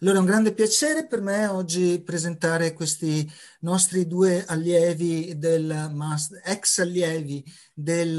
Allora, è un grande piacere per me oggi presentare questi nostri due allievi del master, ex allievi del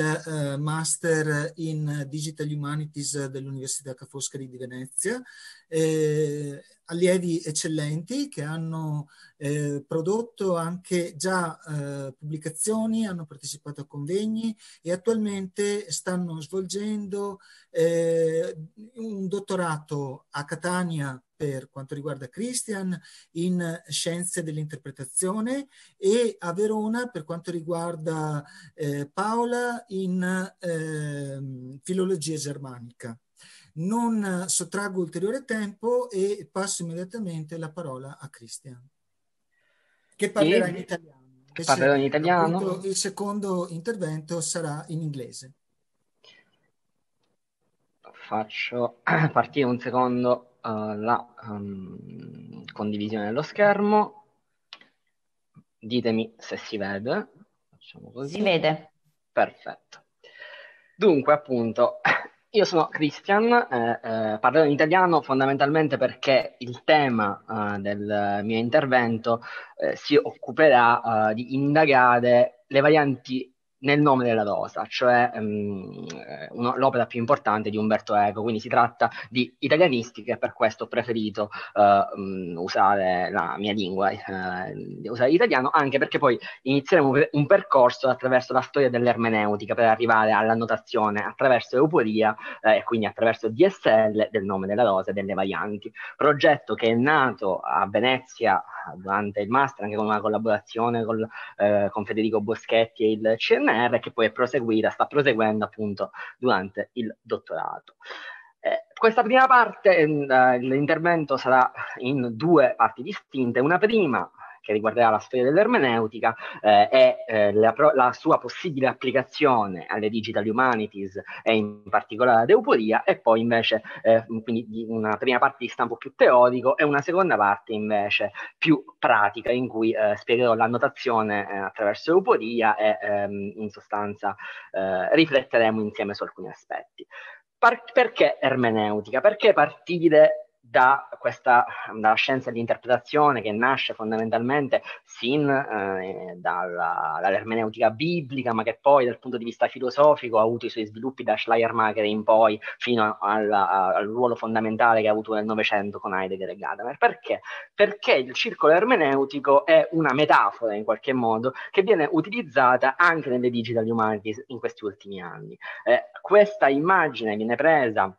uh, Master in Digital Humanities dell'Università Ca' Foscari di Venezia, eh, allievi eccellenti che hanno eh, prodotto anche già eh, pubblicazioni, hanno partecipato a convegni e attualmente stanno svolgendo eh, un dottorato a Catania per quanto riguarda Christian in scienze dell'interpretazione e a Verona per quanto riguarda eh, Paola in eh, filologia germanica. Non sottraggo ulteriore tempo e passo immediatamente la parola a Christian, che parlerà e in italiano. parlerò in italiano. il secondo intervento sarà in inglese. Faccio partire un secondo uh, la um, condivisione dello schermo. Ditemi se si vede. Si vede. Perfetto. Dunque, appunto, io sono Christian, eh, eh, parlerò in italiano fondamentalmente perché il tema eh, del mio intervento eh, si occuperà eh, di indagare le varianti nel nome della rosa, cioè um, uno, l'opera più importante di Umberto Eco, quindi si tratta di italianisti che per questo ho preferito uh, um, usare la mia lingua, uh, usare l'italiano, anche perché poi inizieremo un, percorso attraverso la storia dell'ermeneutica per arrivare alla notazione attraverso Euporia eh, e quindi attraverso DSL del nome della rosa e delle varianti, progetto che è nato a Venezia durante il master anche con una collaborazione col, eh, con Federico Boschetti e il CNN. PNR che poi è proseguita, sta proseguendo appunto durante il dottorato. Eh, questa prima parte, eh, l'intervento sarà in due parti distinte, una prima che riguarderà la storia dell'ermeneutica eh, e eh, la, la, sua possibile applicazione alle digital humanities e in particolare alla deupolia e poi invece eh, quindi una prima parte di stampo più teorico e una seconda parte invece più pratica in cui eh, spiegherò l'annotazione eh, attraverso deupolia e ehm, in sostanza eh, rifletteremo insieme su alcuni aspetti. Par- perché ermeneutica? Perché partire da questa dalla scienza di interpretazione che nasce fondamentalmente sin eh, dalla, dall'ermeneutica biblica, ma che poi dal punto di vista filosofico ha avuto i suoi sviluppi da Schleiermacher in poi fino alla, al ruolo fondamentale che ha avuto nel Novecento con Heidegger e Gadamer. Perché? Perché il circolo ermeneutico è una metafora in qualche modo che viene utilizzata anche nelle digital humanities in questi ultimi anni. Eh, questa immagine viene presa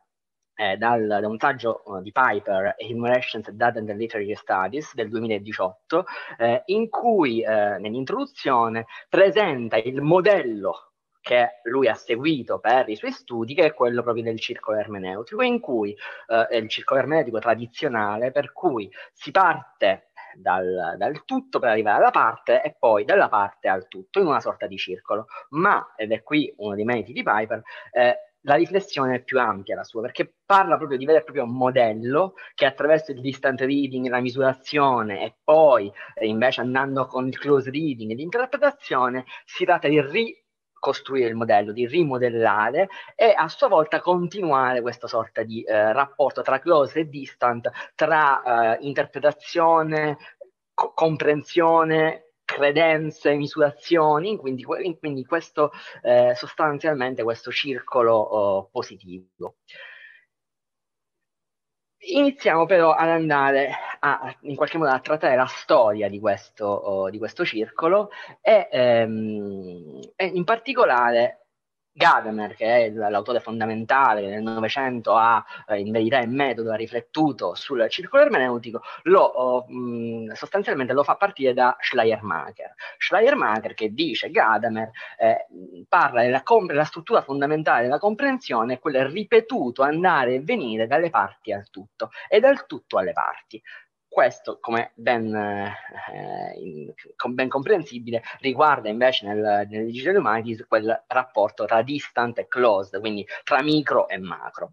eh, dal, da un saggio uh, di Piper, Enumerations of Data and Literary Studies del 2018, eh, in cui eh, nell'introduzione presenta il modello che lui ha seguito per i suoi studi, che è quello proprio del circolo ermeneutico, in cui eh, è il circolo ermeneutico tradizionale, per cui si parte dal, dal, tutto per arrivare alla parte e poi dalla parte al tutto in una sorta di circolo. Ma, ed è qui uno dei meriti di Piper, eh, la riflessione è più ampia la sua, perché parla proprio di vero e proprio modello che attraverso il distant reading, la misurazione e poi eh, invece andando con il close reading, e l'interpretazione, si tratta di ricostruire il modello, di rimodellare e a sua volta continuare questa sorta di eh, rapporto tra close e distant, tra eh, interpretazione, co- comprensione, credenze, misurazioni, quindi, quindi questo eh, sostanzialmente questo circolo oh, positivo. Iniziamo però ad andare a, in qualche modo a trattare la storia di questo, oh, di questo circolo e, ehm, e in particolare Gadamer, che è l'autore fondamentale che nel Novecento ha eh, in verità e metodo ha riflettuto sul circolo ermeneutico, lo, oh, mh, sostanzialmente lo fa partire da Schleiermacher. Schleiermacher che dice Gadamer eh, parla della comp- struttura fondamentale della comprensione, quello ripetuto andare e venire dalle parti al tutto e dal tutto alle parti. Questo, come ben, eh, in, com- ben, comprensibile, riguarda invece nel, nel Digital Humanities quel rapporto tra distant e closed, quindi tra micro e macro.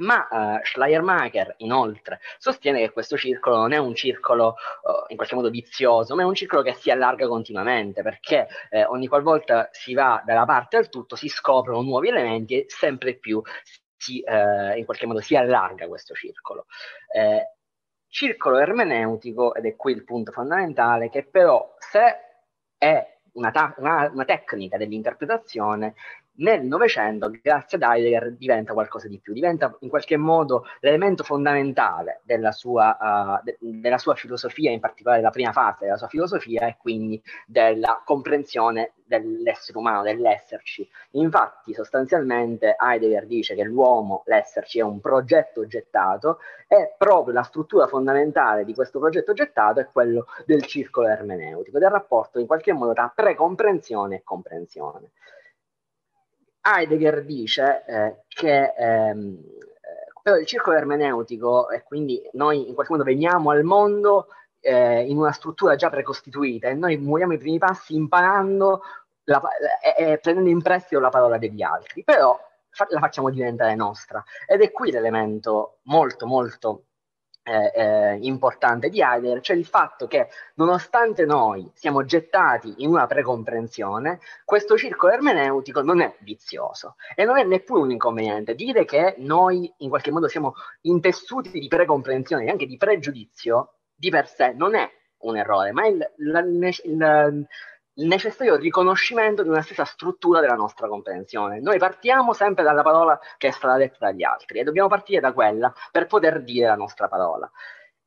Ma eh, Schleiermacher inoltre sostiene che questo circolo non è un circolo eh, in qualche modo vizioso, ma è un circolo che si allarga continuamente perché eh, ogni qualvolta si va dalla parte al tutto si scoprono nuovi elementi e sempre più si, eh, in qualche modo si allarga questo circolo. Eh, circolo ermeneutico, ed è qui il punto fondamentale, che però se è una, ta- una, una tecnica dell'interpretazione nel Novecento, grazie ad Heidegger, diventa qualcosa di più, diventa in qualche modo l'elemento fondamentale della sua, uh, de- della sua filosofia, in particolare della prima fase della sua filosofia e quindi della comprensione dell'essere umano, dell'esserci. Infatti, sostanzialmente, Heidegger dice che l'uomo, l'esserci, è un progetto gettato e proprio la struttura fondamentale di questo progetto gettato è quello del circolo ermeneutico, del rapporto in qualche modo tra precomprensione e comprensione. Heidegger dice eh, che ehm, eh, il circolo ermeneutico, e quindi noi in qualche modo veniamo al mondo eh, in una struttura già precostituita e noi muoviamo i primi passi imparando e, e, eh, eh, prendendo in prestito la parola degli altri, però fa, la facciamo diventare nostra. Ed è qui l'elemento molto, molto eh, eh, importante di Heidegger, cioè il fatto che nonostante noi siamo gettati in una precomprensione, questo circolo ermeneutico non è vizioso e non è neppure un inconveniente. Dire che noi in qualche modo siamo intessuti di precomprensione e anche di pregiudizio di per sé non è un errore, ma il, la, il, il necessario riconoscimento di una stessa struttura della nostra comprensione. Noi partiamo sempre dalla parola che è stata detta dagli altri e dobbiamo partire da quella per poter dire la nostra parola.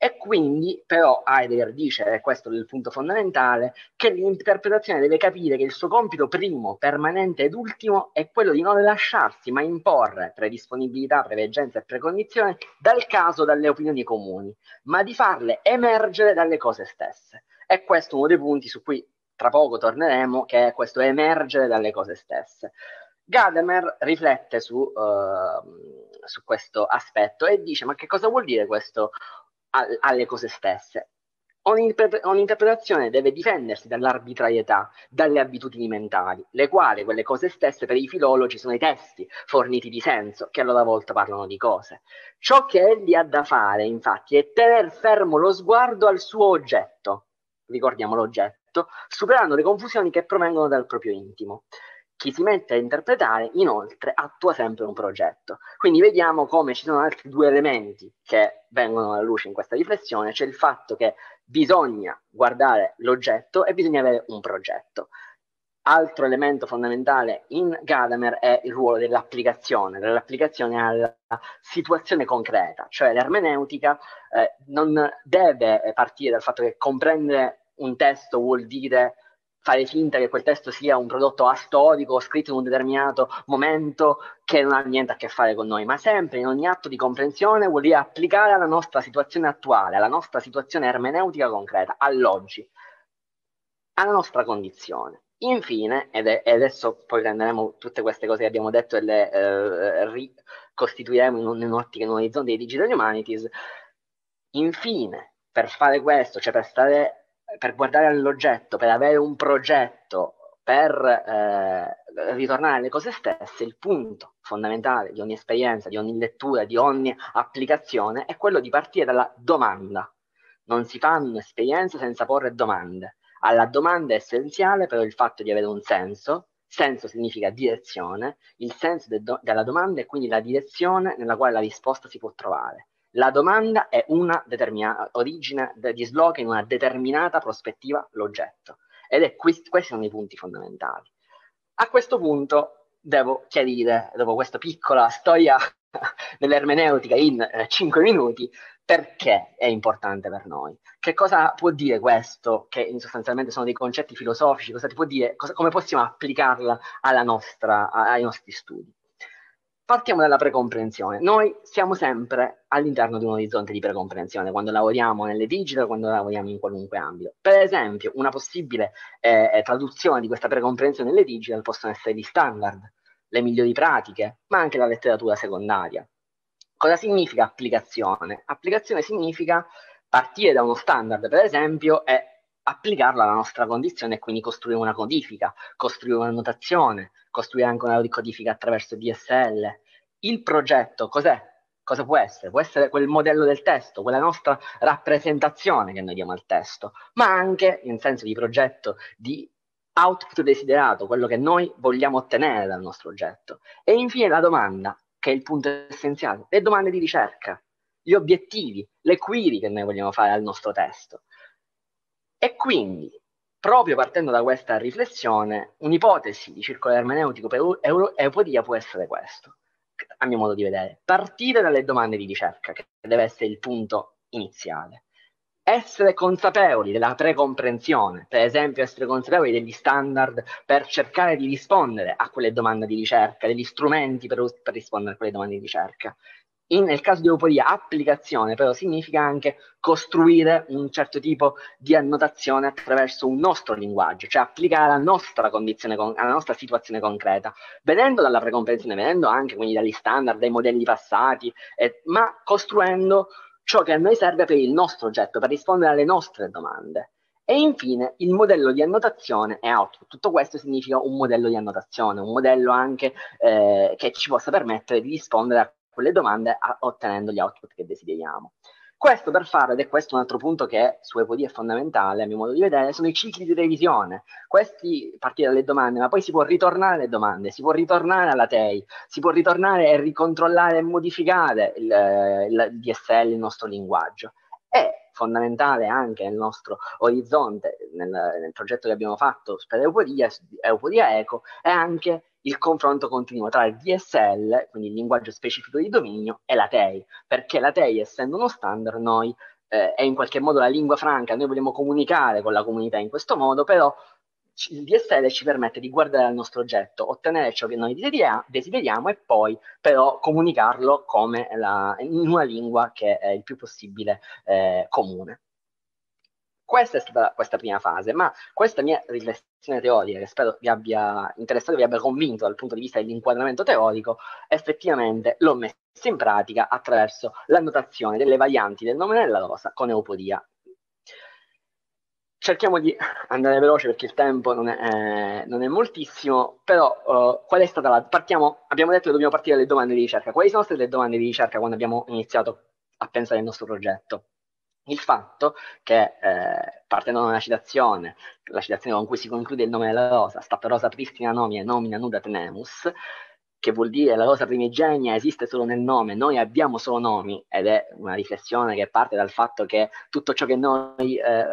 E quindi, però, Heidegger dice, e questo è il punto fondamentale, che l'interpretazione deve capire che il suo compito primo, permanente ed ultimo è quello di non lasciarsi ma imporre predisponibilità, preveggenza e precondizione dal caso, dalle opinioni comuni, ma di farle emergere dalle cose stesse. E questo è uno dei punti su cui tra poco torneremo, che è questo emergere dalle cose stesse. Gadamer riflette su, uh, su questo aspetto e dice ma che cosa vuol dire questo al, alle cose stesse? Ogni, ogni, interpretazione deve difendersi dall'arbitrarietà, dalle abitudini mentali, le quali, quelle cose stesse, per i filologi sono i testi forniti di senso, che a loro volta parlano di cose. Ciò che egli ha da fare, infatti, è tenere fermo lo sguardo al suo oggetto. Ricordiamo l'oggetto oggetto, superando le confusioni che provengono dal proprio intimo. Chi si mette a interpretare, inoltre, attua sempre un progetto. Quindi vediamo come ci sono altri due elementi che vengono alla luce in questa riflessione, cioè il fatto che bisogna guardare l'oggetto e bisogna avere un progetto. Altro elemento fondamentale in Gadamer è il ruolo dell'applicazione, dell'applicazione alla situazione concreta, cioè l'ermeneutica eh, non deve partire dal fatto che comprendere un testo vuol dire fare finta che quel testo sia un prodotto astorico, scritto in un determinato momento che non ha niente a che fare con noi, ma sempre in ogni atto di comprensione vuol dire applicare alla nostra situazione attuale, alla nostra situazione ermeneutica concreta, all'oggi, alla nostra condizione. Infine, ed è, e adesso poi prenderemo tutte queste cose che abbiamo detto e le eh, ricostituiremo in, un, in un'ottica, in un orizzonte di Digital Humanities, infine, per fare questo, cioè per stare per guardare all'oggetto, per avere un progetto, per eh, ritornare alle cose stesse, il punto fondamentale di ogni esperienza, di ogni lettura, di ogni applicazione è quello di partire dalla domanda. Non si fanno esperienze senza porre domande. Alla domanda è essenziale però il fatto di avere un senso, senso significa direzione, il senso de do- della domanda è quindi la direzione nella quale la risposta si può trovare. La domanda è una determinata origine, de- disloca in una determinata prospettiva l'oggetto. Ed è qui, questi sono i punti fondamentali. A questo punto devo chiarire, dopo questa piccola storia dell'ermeneutica in eh, 5 minuti, perché è importante per noi. Che cosa può dire questo, che sostanzialmente sono dei concetti filosofici, cosa ti può dire, cosa, come possiamo applicarla nostra, ai nostri studi? Partiamo dalla precomprensione. Noi siamo sempre all'interno di un orizzonte di precomprensione quando lavoriamo nelle digital, quando lavoriamo in qualunque ambito. Per esempio, una possibile eh, eh, traduzione di questa precomprensione nelle digital possono essere gli standard, le migliori pratiche, ma anche la letteratura secondaria. Cosa significa applicazione? Applicazione significa partire da uno standard, per esempio, e applicarla alla nostra condizione e quindi costruire una codifica, costruire una notazione, costruire anche una codifica attraverso DSL. Il progetto cos'è? Cosa può essere? Può essere quel modello del testo, quella nostra rappresentazione che noi diamo al testo, ma anche in senso di progetto di output desiderato, quello che noi vogliamo ottenere dal nostro oggetto. E infine la domanda, che è il punto essenziale, le domande di ricerca, gli obiettivi, le query che noi vogliamo fare al nostro testo. E quindi, proprio partendo da questa riflessione, un'ipotesi di circolo ermeneutico per euro- Eupodia può essere questo, a mio modo di vedere. Partire dalle domande di ricerca, che deve essere il punto iniziale. Essere consapevoli della precomprensione, per esempio essere consapevoli degli standard per cercare di rispondere a quelle domande di ricerca, degli strumenti per, per rispondere a quelle domande di ricerca. In, nel caso di euforia, applicazione però significa anche costruire un certo tipo di annotazione attraverso un nostro linguaggio, cioè applicare alla nostra condizione, con, alla nostra situazione concreta, venendo dalla precomprensione, venendo anche quindi dagli standard, dai modelli passati, eh, ma costruendo ciò che a noi serve per il nostro oggetto, per rispondere alle nostre domande. E infine il modello di annotazione è output. Tutto questo significa un modello di annotazione, un modello anche eh, che ci possa permettere di rispondere a le domande a, ottenendo gli output che desideriamo. Questo per fare, ed è questo un altro punto che su EPOD è fondamentale a mio modo di vedere, sono i cicli di revisione. Questi partire dalle domande, ma poi si può ritornare alle domande, si può ritornare alla TEI, si può ritornare e ricontrollare e modificare il, il, il DSL, il nostro linguaggio. È fondamentale anche nel nostro orizzonte, nel, nel progetto che abbiamo fatto per Eupodia, Eupodia Eco, è anche il confronto continuo tra il DSL, quindi il linguaggio specifico di dominio, e la TEI, perché la TEI essendo uno standard noi eh, è in qualche modo la lingua franca, noi vogliamo comunicare con la comunità in questo modo, però il DSL ci permette di guardare al nostro oggetto, ottenere ciò che noi desideria- desideriamo e poi però comunicarlo la, in una lingua che è il più possibile eh, comune. Questa è stata questa prima fase, ma questa mia riflessione teorica, che spero vi abbia interessato, vi abbia convinto dal punto di vista dell'inquadramento teorico, effettivamente l'ho messa in pratica attraverso la notazione delle varianti del nome della rosa con eupodia. Cerchiamo di andare veloce perché il tempo non è, eh, non è moltissimo, però eh, qual è stata la... Partiamo, abbiamo detto che dobbiamo partire dalle domande di ricerca. Quali sono state le domande di ricerca quando abbiamo iniziato a pensare al nostro progetto? il fatto che, eh, partendo da una citazione, la citazione con cui si conclude il nome della rosa, stata rosa pristina nomine nomina nuda tenemus, che vuol dire la rosa primigenia esiste solo nel nome, noi abbiamo solo nomi ed è una riflessione che parte dal fatto che tutto ciò che noi eh,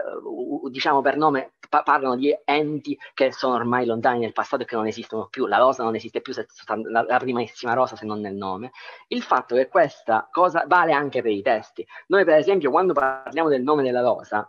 diciamo per nome pa- parlano di enti che sono ormai lontani nel passato e che non esistono più, la rosa non esiste più se la, la primissima rosa se non nel nome, il fatto che questa cosa vale anche per i testi, noi per esempio quando parliamo del nome della rosa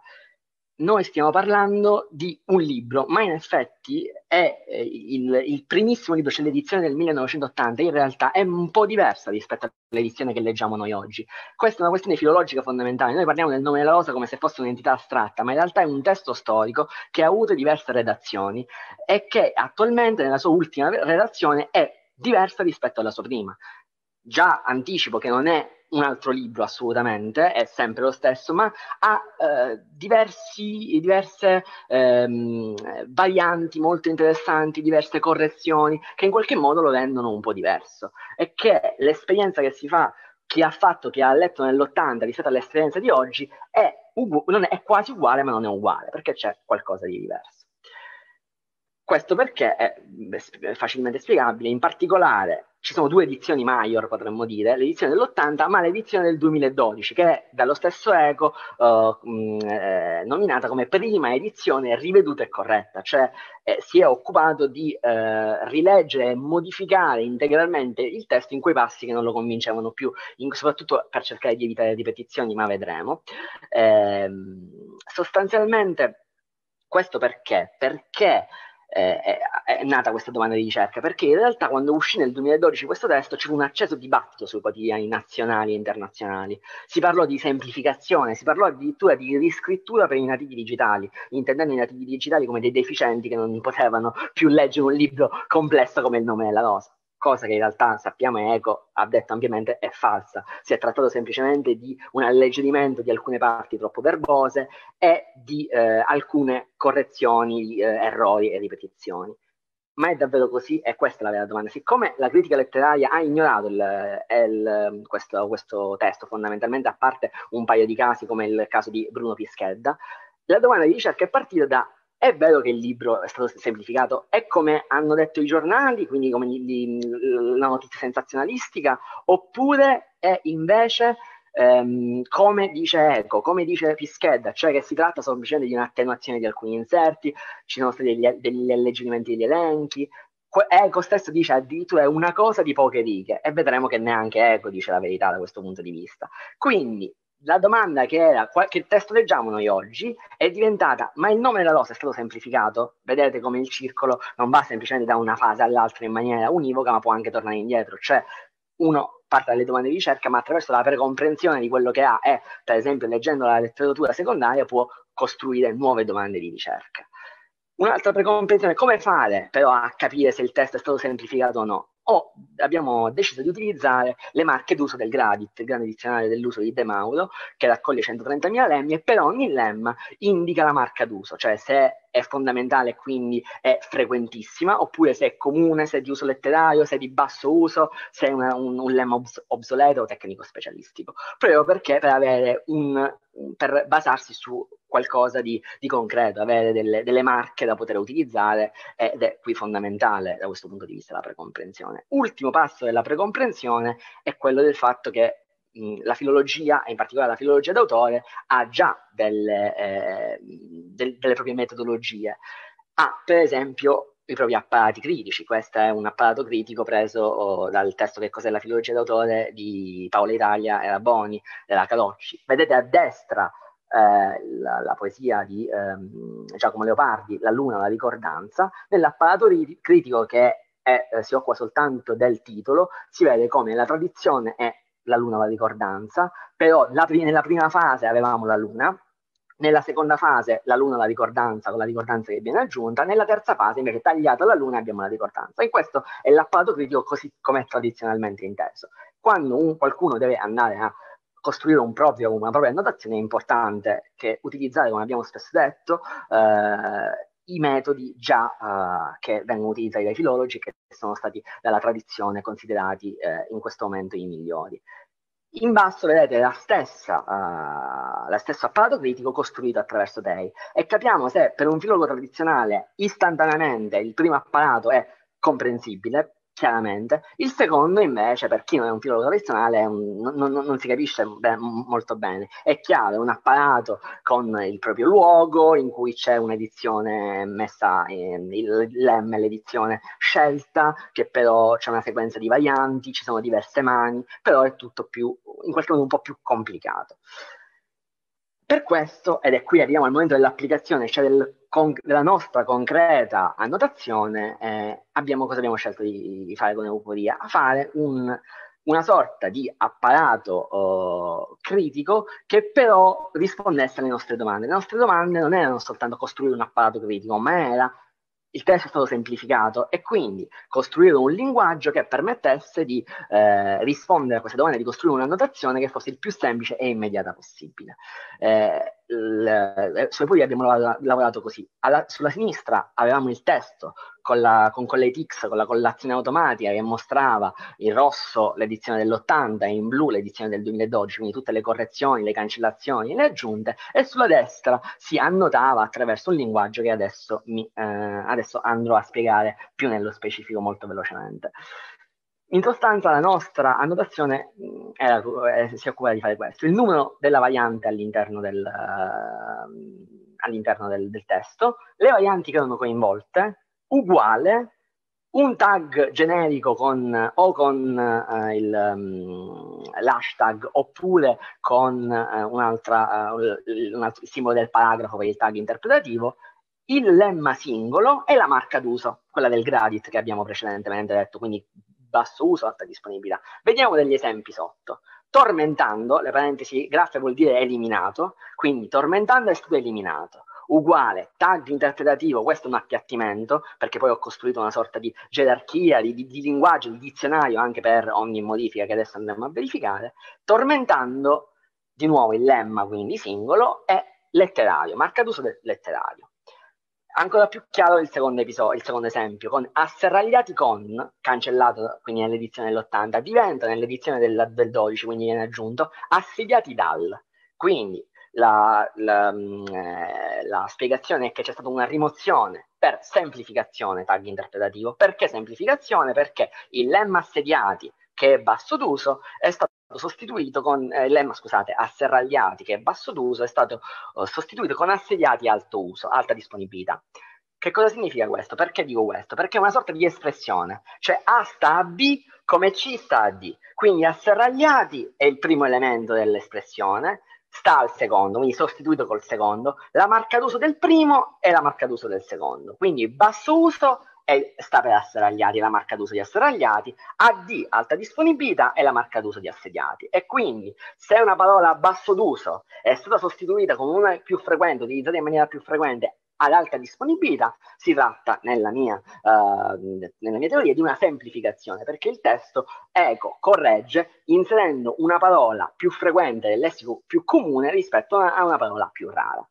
noi stiamo parlando di un libro, ma in effetti è eh, il, il primissimo libro, c'è cioè l'edizione del 1980, in realtà è un po' diversa rispetto all'edizione che leggiamo noi oggi. Questa è una questione filologica fondamentale, noi parliamo del nome della rosa come se fosse un'entità astratta, ma in realtà è un testo storico che ha avuto diverse redazioni e che attualmente nella sua ultima redazione è diversa rispetto alla sua prima. Già anticipo che non è un altro libro assolutamente, è sempre lo stesso, ma ha eh, diversi, diverse ehm, varianti molto interessanti, diverse correzioni che in qualche modo lo rendono un po' diverso e che l'esperienza che si fa, chi ha fatto, chi ha letto nell'80 rispetto all'esperienza di oggi è, ugu- è, è quasi uguale ma non è uguale perché c'è qualcosa di diverso. Questo perché è, facilmente spiegabile, in particolare ci sono due edizioni major, potremmo dire, l'edizione dell'80 ma l'edizione del 2012, che è dallo stesso Eco uh, eh, mh, mm, eh, nominata come prima edizione riveduta e corretta, cioè eh, si è occupato di eh, rileggere e modificare integralmente il testo in quei passi che non lo convincevano più, in, soprattutto per cercare di evitare ripetizioni, ma vedremo. Ehm, sostanzialmente questo perché? Perché eh, è, eh, è, nata questa domanda di ricerca, perché in realtà quando uscì nel 2012 questo testo c'era un acceso dibattito sui quotidiani nazionali e internazionali. Si parlò di semplificazione, si parlò addirittura di riscrittura per i nativi digitali, intendendo i nativi digitali come dei deficienti che non potevano più leggere un libro complesso come il nome della rosa cosa che in realtà sappiamo Eco ha detto ampiamente è falsa. Si è trattato semplicemente di un alleggerimento di alcune parti troppo verbose e di eh, alcune correzioni, eh, errori e ripetizioni. Ma è davvero così? E questa è la vera domanda. Siccome la critica letteraria ha ignorato il, il, questo, questo testo fondamentalmente, a parte un paio di casi come il caso di Bruno Pischedda, la domanda di ricerca è partita da è vero che il libro è stato semplificato, è come hanno detto i giornali, quindi come gli, la notizia sensazionalistica, oppure è invece ehm, come dice Eco, come dice Pischedda, cioè che si tratta semplicemente di un'attenuazione di alcuni inserti, ci sono stati degli, degli alleggerimenti degli elenchi. Que- Eco stesso dice addirittura è una cosa di poche righe e vedremo che neanche Eco dice la verità da questo punto di vista. Quindi la domanda che era che testo leggiamo noi oggi è diventata ma il nome della rosa è stato semplificato? Vedete come il circolo non va semplicemente da una fase all'altra in maniera univoca ma può anche tornare indietro, cioè uno parte dalle domande di ricerca ma attraverso la precomprensione di quello che ha e per esempio leggendo la letteratura secondaria può costruire nuove domande di ricerca. Un'altra precomprensione come fare però a capire se il testo è stato semplificato o no? o abbiamo deciso di utilizzare le marche d'uso del Gradit, il grande dizionario dell'uso di De Mauro, che raccoglie 130.000 lemmi e per ogni lemma indica la marca d'uso, cioè se è fondamentale e quindi è frequentissima, oppure se è comune, se è di uso letterario, se è di basso uso, se è una, un, un, lemma obs- obsoleto o tecnico specialistico, proprio perché per avere un per basarsi su qualcosa di, di concreto, avere delle, delle, marche da poter utilizzare ed è qui fondamentale da questo punto di vista la precomprensione. Ultimo passo della precomprensione è quello del fatto che la filologia, e in particolare la filologia d'autore, ha già delle, eh, del, delle proprie metodologie. Ha, per esempio, i propri apparati critici. Questo è un apparato critico preso oh, dal testo Che cos'è la filologia d'autore di Paola Italia e la Boni, della Calocci. Vedete a destra eh, la, la, poesia di ehm, Giacomo Leopardi, La luna, la ricordanza. Nell'apparato ri- critico che è, eh, si occupa soltanto del titolo, si vede come la tradizione è la Luna, la ricordanza, però la, nella prima fase avevamo la Luna, nella seconda fase la Luna la ricordanza con la ricordanza che viene aggiunta, nella terza fase invece tagliata la Luna abbiamo la ricordanza. E questo è l'apparato critico così come è tradizionalmente inteso. Quando un, qualcuno deve andare a costruire un proprio, una propria annotazione è importante che utilizzare, come abbiamo spesso detto, eh, i metodi già uh, che vengono utilizzati dai filologi che sono stati dalla tradizione considerati eh, in questo momento i migliori. In basso vedete la stessa, uh, la stessa apparato critico costruito attraverso dei e capiamo se per un filologo tradizionale istantaneamente il primo apparato è comprensibile, chiaramente. Il secondo, invece, per chi non è un filologo tradizionale, un, non, non, si capisce be- molto bene. È chiaro, è un apparato con il proprio luogo in cui c'è un'edizione messa, in, il, l'M, l'edizione scelta, che però c'è una sequenza di varianti, ci sono diverse mani, però è tutto più, in qualche modo un po' più complicato. Per questo, ed è qui arriviamo al momento dell'applicazione, cioè del con- della nostra concreta annotazione, eh, abbiamo, cosa abbiamo scelto di, di fare con Euforia? A fare un, una sorta di apparato uh, critico che però rispondesse alle nostre domande. Le nostre domande non erano soltanto costruire un apparato critico, ma era il testo è stato semplificato e quindi costruire un linguaggio che permettesse di eh, rispondere a queste domande, di costruire una notazione che fosse il più semplice e immediata possibile. Eh, l, eh, poi abbiamo lavorato, lavorato così. Alla, sulla sinistra avevamo il testo con, la, con Collate X, con la collazione automatica che mostrava in rosso l'edizione dell'80 e in blu l'edizione del 2012, quindi tutte le correzioni, le cancellazioni, le aggiunte, e sulla destra si annotava attraverso un linguaggio che adesso, mi, eh, adesso andrò a spiegare più nello specifico molto velocemente. In sostanza la nostra annotazione mm, era, eh, si occupa di fare questo, il numero della variante all'interno, del, uh, all'interno del, del, testo, le varianti che erano coinvolte, uguale un tag generico con, o con uh, il, um, l'hashtag oppure con uh, un altro simbolo del paragrafo per il tag interpretativo, il lemma singolo e la marca d'uso, quella del gradit che abbiamo precedentemente detto, quindi basso uso, alta disponibilità. Vediamo degli esempi sotto. Tormentando, le parentesi graffe vuol dire eliminato, quindi tormentando è stato eliminato uguale tag interpretativo, questo è un appiattimento, perché poi ho costruito una sorta di gerarchia, di, di, di, linguaggio, di dizionario anche per ogni modifica che adesso andremo a verificare, tormentando di nuovo il lemma, quindi singolo, è letterario, marca d'uso letterario. Ancora più chiaro il secondo, episodio, il secondo esempio, con Asserragliati con, cancellato quindi nell'edizione dell'80, diventa nell'edizione del, del 12, quindi viene aggiunto, Assediati dal. Quindi la, la, mm, eh, la, spiegazione è che c'è stata una rimozione per semplificazione tag interpretativo. Perché semplificazione? Perché il lemma assediati che è basso d'uso, è stato sostituito con eh, lemma, scusate, asserragliati che è basso d'uso, è stato eh, sostituito con assediati alto uso, alta disponibilità. Che cosa significa questo? Perché dico questo? Perché è una sorta di espressione, cioè A sta a B come C sta a D, quindi asserragliati è il primo elemento dell'espressione, sta al secondo, quindi sostituito col secondo, la marca d'uso del primo è la marca d'uso del secondo, quindi basso uso è, sta per asseragliati, la marca d'uso di asseragliati, AD, alta disponibilità, è la marca d'uso di assediati. E quindi se una parola a basso d'uso è stata sostituita con una più frequente, utilizzata in maniera più frequente ad alta disponibilità, si tratta, nella mia, uh, nella mia teoria, di una semplificazione, perché il testo eco corregge inserendo una parola più frequente del lessico più comune rispetto a una parola più rara.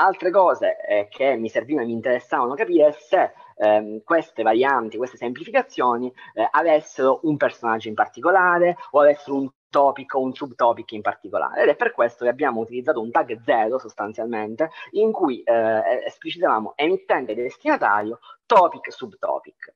Altre cose eh, che mi servivano e mi interessavano capire è se ehm, queste varianti, queste semplificazioni eh, avessero un personaggio in particolare o avessero un topic o un subtopic in particolare ed è per questo che abbiamo utilizzato un tag zero sostanzialmente in cui eh, esplicitavamo emittente e destinatario topic subtopic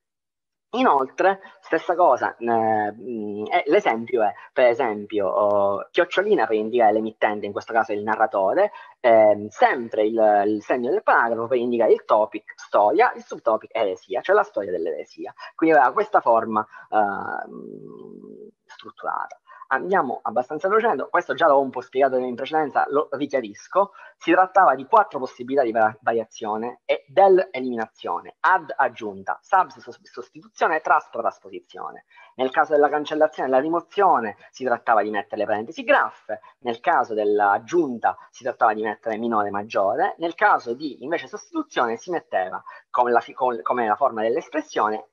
Inoltre, stessa cosa, eh, mm, eh, l'esempio è, per esempio, oh, Chiocciolina per indicare l'emittente, in questo caso il narratore, eh, sempre il, il, segno del paragrafo per indicare il topic, storia, il subtopic, eresia, cioè la storia dell'eresia. Quindi aveva questa forma eh, strutturata andiamo abbastanza velocemente, questo già l'ho un po' spiegato in precedenza, lo richiarisco, si trattava di quattro possibilità di variazione e dell'eliminazione, ad aggiunta, subs sostituzione, e tras trasposizione. Nel caso della cancellazione e della rimozione si trattava di mettere le parentesi graffe, nel caso dell'aggiunta si trattava di mettere minore e maggiore, nel caso di invece sostituzione si metteva, come la, come la forma dell'espressione,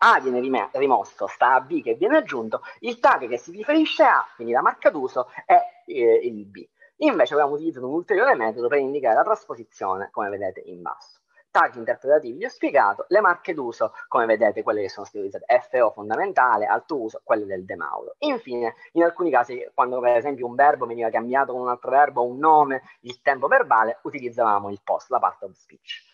a viene rim- rimosso, sta a B che viene aggiunto, il tag che si riferisce a, quindi la marca d'uso, è eh, il B. Invece abbiamo utilizzato un ulteriore metodo per indicare la trasposizione, come vedete in basso. Tag interpretativi vi ho spiegato, le marche d'uso, come vedete quelle che sono state utilizzate, FO fondamentale, alto uso, quelle del demauro. Infine, in alcuni casi, quando per esempio un verbo veniva cambiato con un altro verbo, un nome, il tempo verbale, utilizzavamo il post, la part of speech.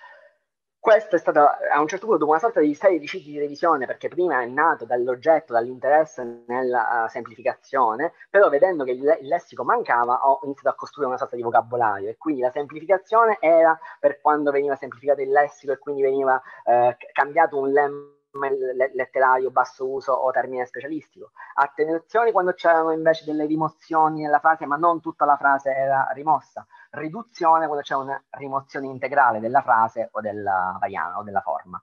Questo è stato a un certo punto dopo una sorta di serie di cicli di revisione, perché prima è nato dall'oggetto, dall'interesse nella uh, semplificazione, però vedendo che il, il, lessico mancava ho iniziato a costruire una sorta di vocabolario e quindi la semplificazione era per quando veniva semplificato il lessico e quindi veniva uh, cambiato un lemma letterario, basso uso o termine specialistico. Attenuazioni quando c'erano invece delle rimozioni nella frase, ma non tutta la frase era rimossa. Riduzione quando c'è una rimozione integrale della frase o della variana o della forma.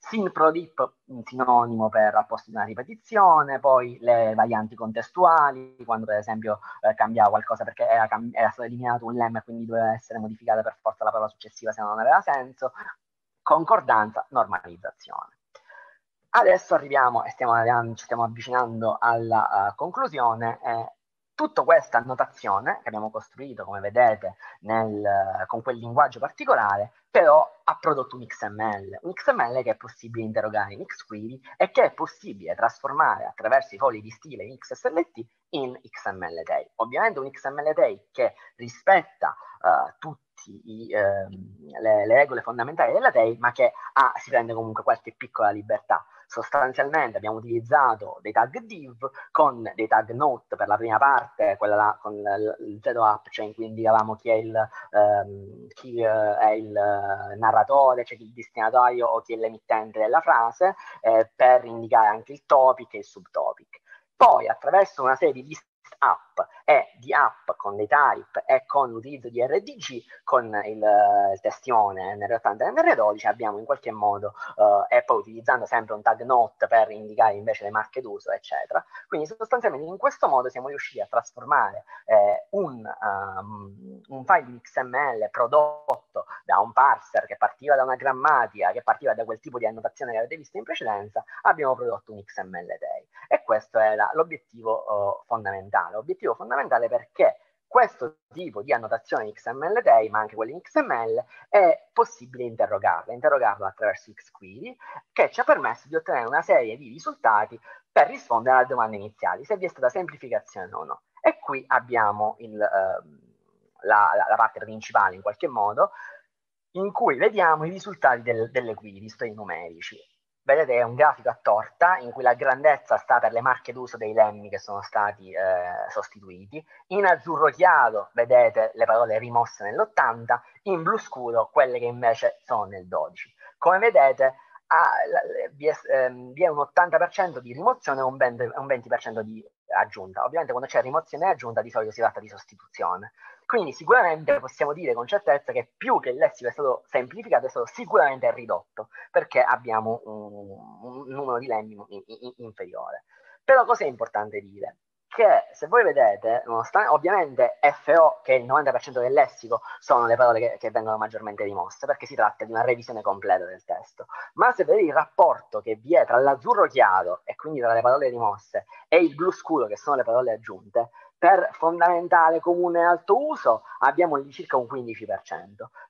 Synprodip, sinonimo per al posto di una ripetizione, poi le varianti contestuali, quando per esempio eh, cambiava qualcosa perché era, era stato eliminato un lemma e quindi doveva essere modificata per forza la parola successiva se non aveva senso, concordanza, normalizzazione. Adesso arriviamo e stiamo, ci stiamo avvicinando alla uh, conclusione. Eh, tutta questa annotazione che abbiamo costruito, come vedete, nel, eh, con quel linguaggio particolare, però ha prodotto un XML, un XML che è possibile interrogare in XQuery e che è possibile trasformare attraverso i fogli di stile in XSLT in XML Day. Ovviamente un XML Day che rispetta uh, tutti i, ehm, le, le, regole fondamentali della TEI, ma che ha, si prende comunque qualche piccola libertà sostanzialmente abbiamo utilizzato dei tag div con dei tag note per la prima parte, quella là, con il zero app cioè in cui indicavamo chi è il, ehm, chi, eh, è il eh, narratore, cioè il destinatario o chi è l'emittente della frase, eh, per indicare anche il topic e il subtopic. Poi attraverso una serie di list app ah, e di app con dei type e con l'utilizzo di RDG con il, eh, il testione NR80 e NR12 abbiamo in qualche modo eh, e poi utilizzando sempre un tag note per indicare invece le marche d'uso eccetera quindi sostanzialmente in questo modo siamo riusciti a trasformare eh, un, um, un file XML prodotto da un parser che partiva da una grammatica che partiva da quel tipo di annotazione che avete visto in precedenza abbiamo prodotto un XML day e questo era l'obiettivo uh, fondamentale l'obiettivo motivo fondamentale perché questo tipo di annotazione XML6, ma anche quelli in XML, è possibile interrogarla, interrogarla attraverso XQuery, che ci ha permesso di ottenere una serie di risultati per rispondere alle domande iniziali, se vi è stata semplificazione o no. E qui abbiamo il, eh, la, la, parte principale in qualche modo, in cui vediamo i risultati del, delle query, visto i numerici vedete è un grafico a torta in cui la grandezza sta per le marche d'uso dei lemmi che sono stati eh, sostituiti, in azzurro chiaro vedete le parole rimosse nell'80, in blu scuro quelle che invece sono nel 12. Come vedete a, la, vi, è, ehm, vi, è, un 80% di rimozione e un, un 20% di aggiunta. Ovviamente quando c'è rimozione e aggiunta di solito si tratta di sostituzione. Quindi sicuramente possiamo dire con certezza che più che il lessico è stato semplificato, è stato sicuramente ridotto, perché abbiamo un, un numero di lemmi in, in, inferiore. Però cosa è importante dire? Che se voi vedete, ovviamente FO, che è il 90% del lessico, sono le parole che, che, vengono maggiormente rimosse, perché si tratta di una revisione completa del testo. Ma se vedete il rapporto che vi è tra l'azzurro chiaro, e quindi tra le parole rimosse, e il blu scuro, che sono le parole aggiunte, per fondamentale comune alto uso abbiamo lì circa un 15%,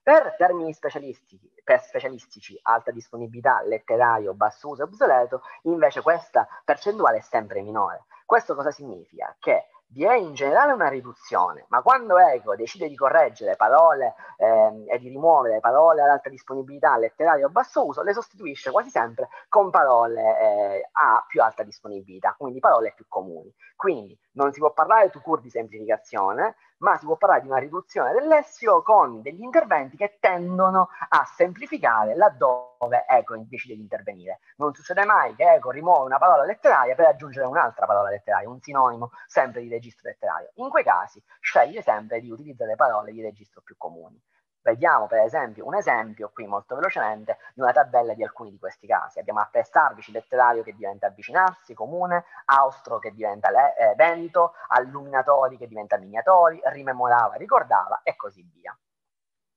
per termini specialistici, per specialistici alta disponibilità, letterario, basso uso e obsoleto, invece questa percentuale è sempre minore. Questo cosa significa? Che vi è in generale una riduzione, ma quando Eco decide di correggere parole eh, e di rimuovere parole ad alta disponibilità, letterario o basso uso, le sostituisce quasi sempre con parole eh, a più alta disponibilità, quindi parole più comuni. Quindi non si può parlare tu cur di semplificazione, ma si può parlare di una riduzione dell'essio con degli interventi che tendono a semplificare laddove Eco decide di intervenire. Non succede mai che Eco rimuove una parola letteraria per aggiungere un'altra parola letteraria, un sinonimo sempre di registro letterario. In quei casi sceglie sempre di utilizzare parole di registro più comuni. Vediamo per esempio un esempio qui molto velocemente di una tabella di alcuni di questi casi. Abbiamo apprestarvici letterario che diventa avvicinarsi, comune, austro che diventa le, eh, vento, alluminatori che diventa miniatori, rimemorava, ricordava e così via.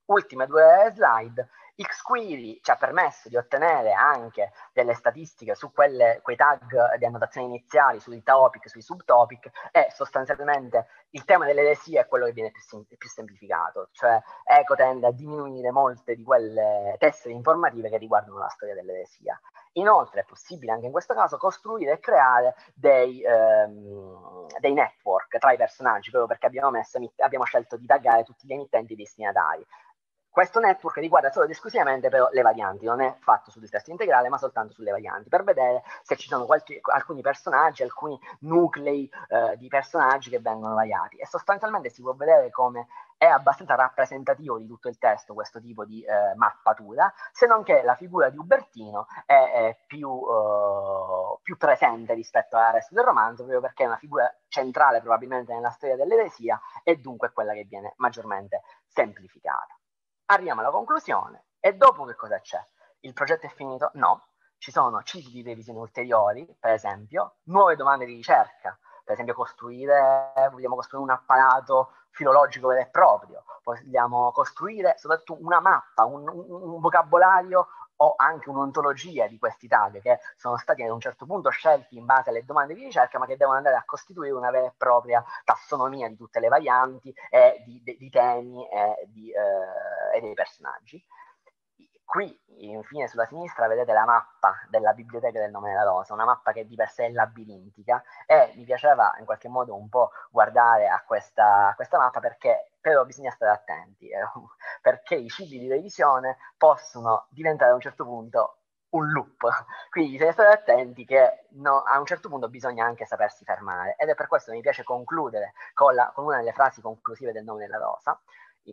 Ultime due slide XQuery ci ha permesso di ottenere anche delle statistiche su quelle, quei tag di annotazione iniziali, sui topic, sui subtopic e sostanzialmente il tema delle lesie è quello che viene più, sem- più semplificato, cioè Eco tende a diminuire molte di quelle tessere informative che riguardano la storia dell'eresia. Inoltre è possibile anche in questo caso costruire e creare dei, ehm, dei network tra i personaggi, proprio perché abbiamo, messo, abbiamo scelto di taggare tutti gli emittenti destinatari questo network riguarda solo ed esclusivamente però le varianti, non è fatto sul testo integrale, ma soltanto sulle varianti, per vedere se ci sono qualche, alcuni personaggi, alcuni nuclei eh, di personaggi che vengono variati. E sostanzialmente si può vedere come è abbastanza rappresentativo di tutto il testo questo tipo di eh, mappatura, se non che la figura di Ubertino è, è più, eh, più, presente rispetto al resto del romanzo, proprio perché è una figura centrale probabilmente nella storia dell'eresia e dunque quella che viene maggiormente semplificata arriviamo alla conclusione e dopo che cosa c'è? Il progetto è finito? No, ci sono cicli di revisione ulteriori, per esempio, nuove domande di ricerca, per esempio costruire, vogliamo costruire un apparato filologico vero e proprio, vogliamo costruire soprattutto una mappa, un, un vocabolario ho anche un'ontologia di questi tag che sono stati ad un certo punto scelti in base alle domande di ricerca, ma che devono andare a costituire una vera e propria tassonomia di tutte le varianti, e di, di, di, temi e, di, eh, e dei personaggi. Qui, infine, sulla sinistra vedete la mappa della biblioteca del nome della rosa, una mappa che di per sé è labirintica e mi piaceva in qualche modo un po' guardare a questa, a questa mappa perché però bisogna stare attenti eh, perché i cibi di revisione possono diventare a un certo punto un loop. Quindi bisogna stare attenti che no, a un certo punto bisogna anche sapersi fermare. Ed è per questo che mi piace concludere con, la, con una delle frasi conclusive del nome della rosa,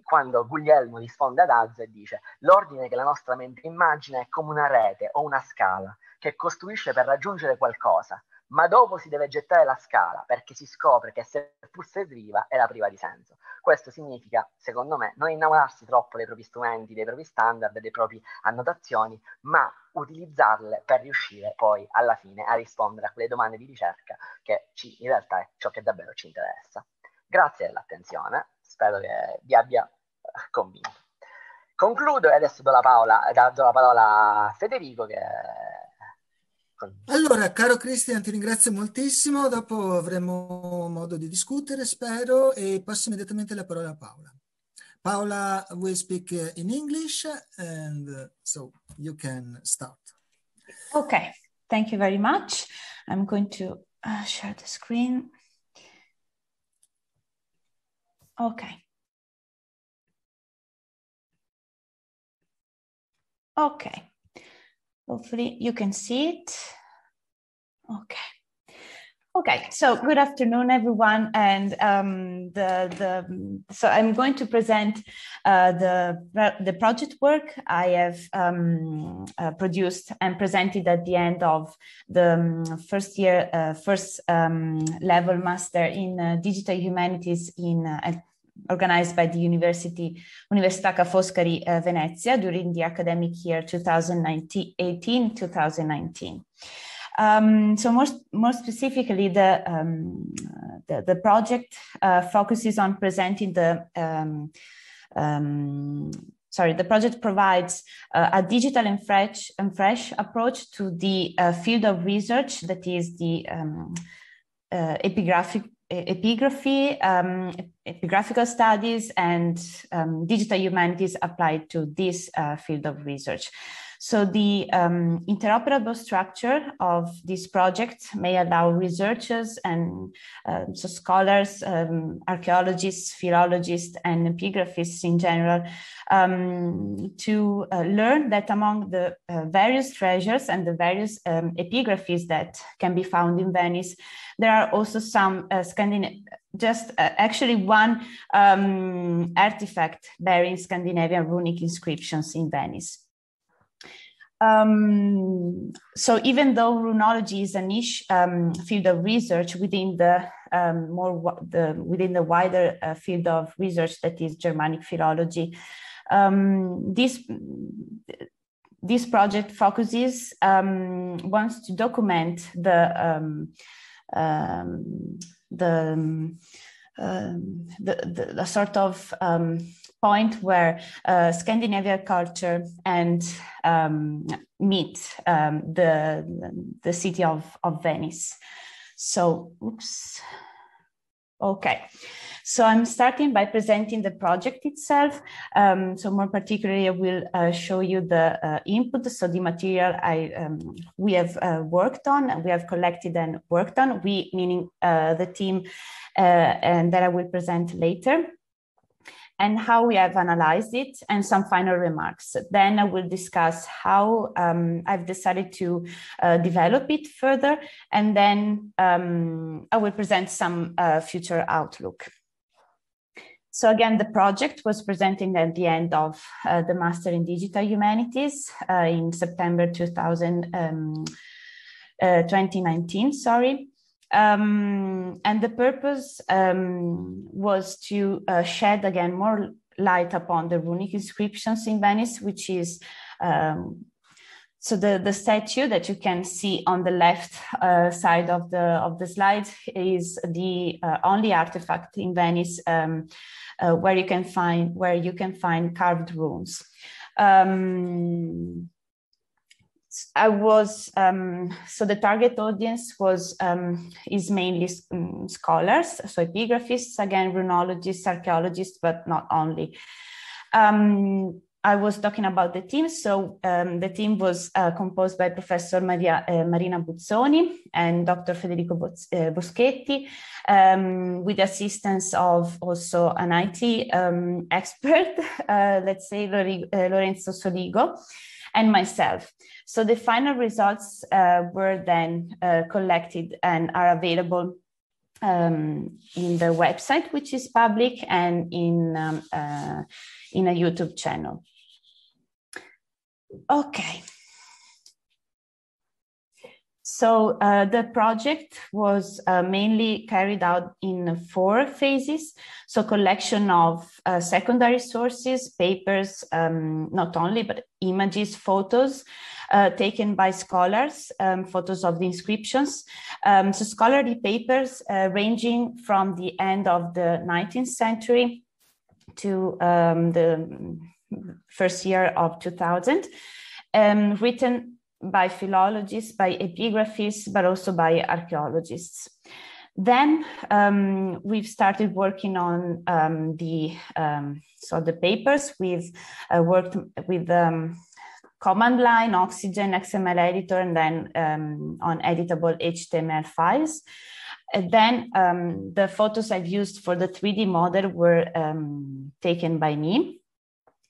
quando Guglielmo risponde ad Azzo e dice l'ordine che la nostra mente immagina è come una rete o una scala che costruisce per raggiungere qualcosa ma dopo si deve gettare la scala perché si scopre che seppur serviva era priva di senso. Questo significa, secondo me, non innamorarsi troppo dei propri strumenti, dei propri standard, delle proprie annotazioni, ma utilizzarle per riuscire poi alla fine a rispondere a quelle domande di ricerca che ci, in realtà è ciò che davvero ci interessa. Grazie dell'attenzione, spero che vi abbia eh, convinto. Concludo e adesso do la, parola, do la parola a Federico che allora, caro Cristian, ti ringrazio moltissimo. Dopo avremo modo di discutere, spero, e passo immediatamente la parola a Paola. Paola will speak eh, in English, and uh, so you can start. Okay, thank you very much. I'm going to uh, share the screen. Okay. Okay. Hopefully you can see it. Okay. Okay, so good afternoon, everyone, and um, the the so I'm going to present uh, the the project work I have um, uh, produced and presented at the end of the um, first year uh, first um, level master in uh, digital humanities in at uh, organized by the University Università Ca' Foscari uh, Venezia during the academic year 2018-2019. Um, so more, more specifically, the, um, the, the, project uh, focuses on presenting the um, um, sorry, the project provides uh, a digital and fresh, and fresh approach to the uh, field of research that is the um, uh, epigraphic epigraphy, um, epigraphical studies, and um, digital humanities applied to this uh, field of research. So the um, interoperable structure of this project may allow researchers and um, so scholars, um, archaeologists, philologists, and epigraphists in general um, to uh, learn that among the uh, various treasures and the various um, epigraphies that can be found in Venice, there are also some uh, Scandinavian just uh, actually one um, artifact bearing Scandinavian runic inscriptions in Venice. Um, so even though runology is a niche um, field of research within the um, more the, within the wider uh, field of research that is Germanic philology, um, this this project focuses um, wants to document the um, the, the, the, sort of point where uh, Scandinavian culture and um, meet um, the the city of, of Venice. So, oops. Okay, so I'm starting by presenting the project itself. Um, so more particularly, I will uh, show you the uh, input, so the material I um, we have uh, worked on, we have collected and worked on. We meaning uh, the team, uh, and that I will present later and how we have analyzed it and some final remarks. Then I will discuss how um, I've decided to uh, develop it further, and then um, I will present some uh, future outlook. So again, the project was presented at the end of uh, the Master in Digital Humanities uh, in September 2000, um, uh, 2019, sorry. Um, and the purpose um, was to uh, shed again more light upon the runic inscriptions in Venice, which is um, so the, the statue that you can see on the left uh, side of the of the slide is the uh, only artifact in Venice um, uh, where you can find where you can find carved runes. Um, I was um, so the target audience was um, is mainly um, scholars, so epigraphists, again runologists, archaeologists, but not only. Um, I was talking about the team. So um, the team was uh, composed by Professor Maria, uh, Marina Buzzoni and Dr. Federico Boz- uh, Boschetti, um, with assistance of also an IT expert, uh, let's say uh, Lorenzo Soligo and myself. So the final results uh, were then uh, collected and are available um, in the website, which is public, and in um, uh, in a YouTube channel. Okay. So uh, the project was uh, mainly carried out in four phases. So collection of uh, secondary sources, papers, um, not only, but images, photos uh, taken by scholars, um, photos of the inscriptions. Um, so scholarly papers uh, ranging from the end of the 19th century to um, the first year of 2000, um, written by philologists, by epigraphists, but also by archaeologists. Then um, we've started working on um, the um, so the papers. We've uh, worked with um, command line, Oxygen, XML editor, and then um, on editable HTML files. And then the photos I've used for the 3D model were taken by me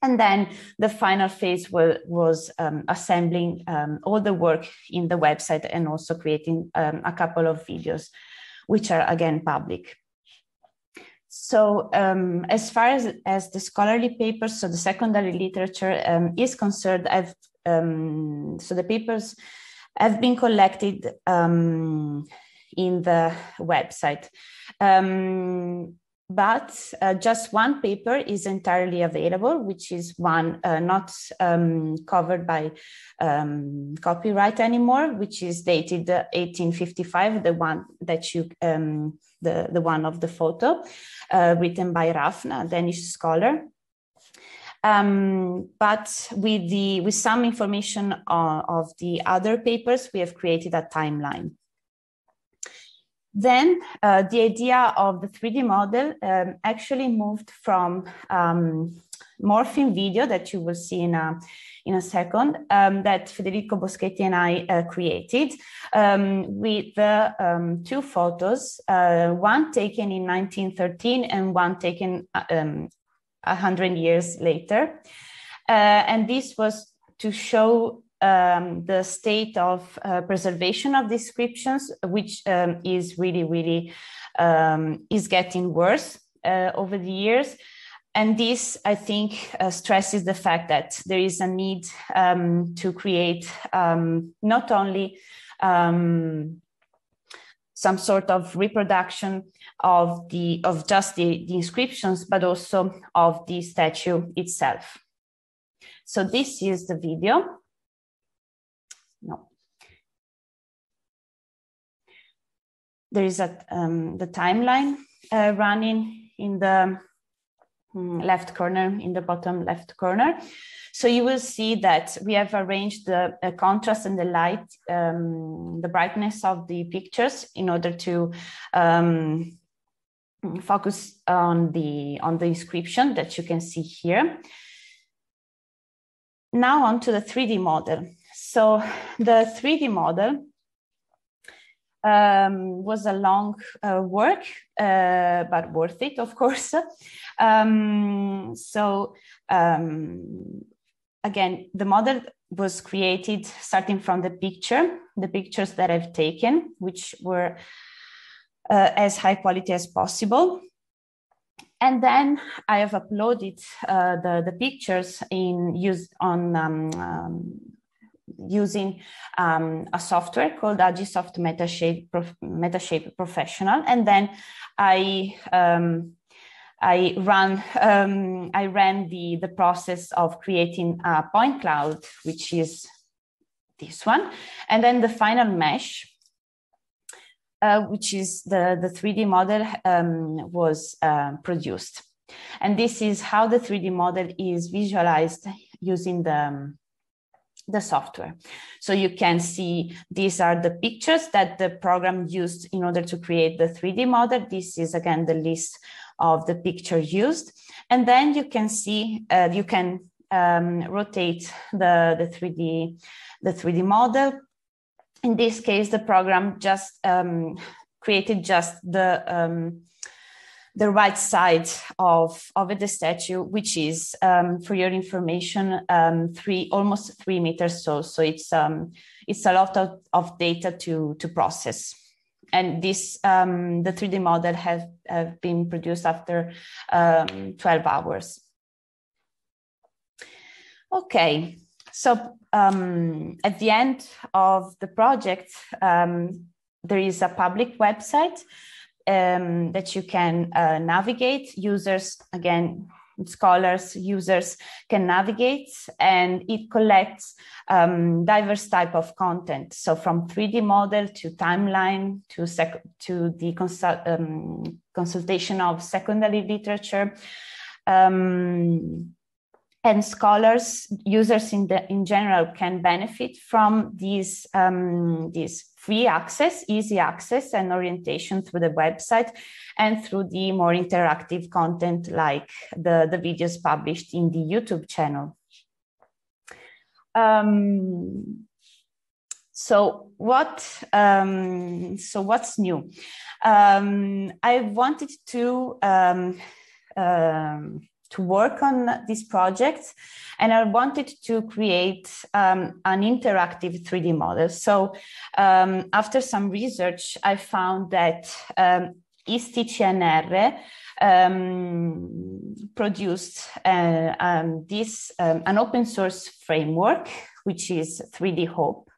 and then the final phase was, was um, assembling um, all the work in the website and also creating um, a couple of videos, which are again public. So um, as far as, as the scholarly papers, so the secondary literature um, is concerned, I've um, so the papers have been collected in the website but uh, just one paper is entirely available, which is one uh, not um, covered by um, copyright anymore, which is dated 1855, uh, the one that you, um, the, the one of the photo, uh, written by Rafna, a Danish scholar. Um, but with the with some information uh, of the other papers, we have created a timeline. Then uh, the idea of the 3D model um, actually moved from um, morphing video that you will see in a, in a second um, that Federico Boschetti and I uh, created um, with the um, two photos, uh, one taken in 1913 and one taken uh, um, 100 years later. Uh, and this was to show um, the state of uh, preservation of descriptions, which um, is really, really um, is getting worse uh, over the years. And this, I think, uh, stresses the fact that there is a need um, to create um, not only um, some sort of reproduction of the of just the, the, inscriptions but also of the statue itself so this is the video there is a, um, the timeline uh, running in the mm, left corner, in the bottom left corner. So you will see that we have arranged the uh, contrast and the light, um, the brightness of the pictures in order to um, focus on the, on the inscription that you can see here. Now on to the 3D model. So the 3D model um, was a long uh, work, uh, but worth it, of course. Um, so, um, again, the model was created starting from the picture, the pictures that I've taken, which were uh, as high quality as possible. And then I have uploaded uh, the, the pictures in use on um, um, using um, a software called Agisoft MetaShape, MetaShape Professional. And then I, um, I, run, um, I ran the, the process of creating a point cloud, which is this one. And then the final mesh, uh, which is the, the 3D model um, was uh, produced. And this is how the 3D model is visualized using the, um, the software. So you can see these are the pictures that the program used in order to create the 3D model. This is again the list of the picture used. And then you can see, uh, you can um, rotate the, the, 3D, the 3D model. In this case, the program just um, created just the um, the right side of, of the statue, which is, um, for your information, um, three almost three meters tall. So it's um, it's a lot of, of data to to process. And this um, the three D model have have been produced after um, twelve hours. Okay, so um, at the end of the project, there is a public website um, that you can uh, navigate. Users, again, scholars, users can navigate, and it collects um, diverse type of content. So from 3D model to timeline to sec- to the um, consultation of secondary literature. Um, and scholars, users in, the, in general can benefit from these, um, these free access, easy access and orientation through the website and through the more interactive content like the, the videos published in the YouTube channel. Um, so what um, so what's new? Um, I wanted to um, um to work on these projects and i wanted to create um, an interactive 3d model so um, after some research i found that um, ISTCNR um, produced uh, um, this um, an open source framework, which is 3D Hope,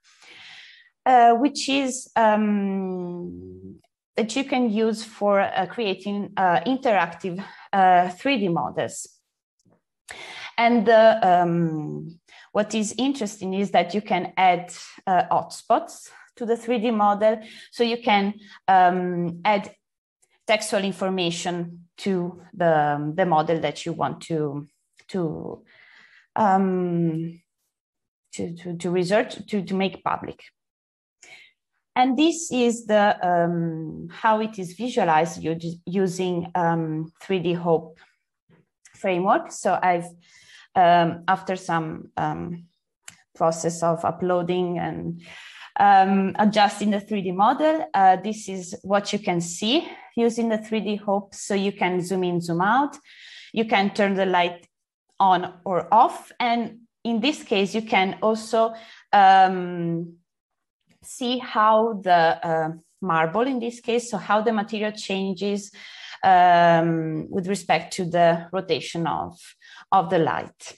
uh, which is um, that you can use for uh, creating uh, interactive 3D uh, models. And uh, um, what is interesting is that you can add uh, hotspots to the 3D model. So you can um, add textual information to the, um, the model that you want to, to um, to, to, to research to, to make public. And this is the um, how it is visualized using um, 3D Hope framework. So I've um, after some um, process of uploading and um, adjusting the 3D model, uh, this is what you can see using the 3D Hope. So you can zoom in, zoom out. You can turn the light on or off, and in this case, you can also um, see how the uh, marble, in this case, so how the material changes um, with respect to the rotation of, of the light.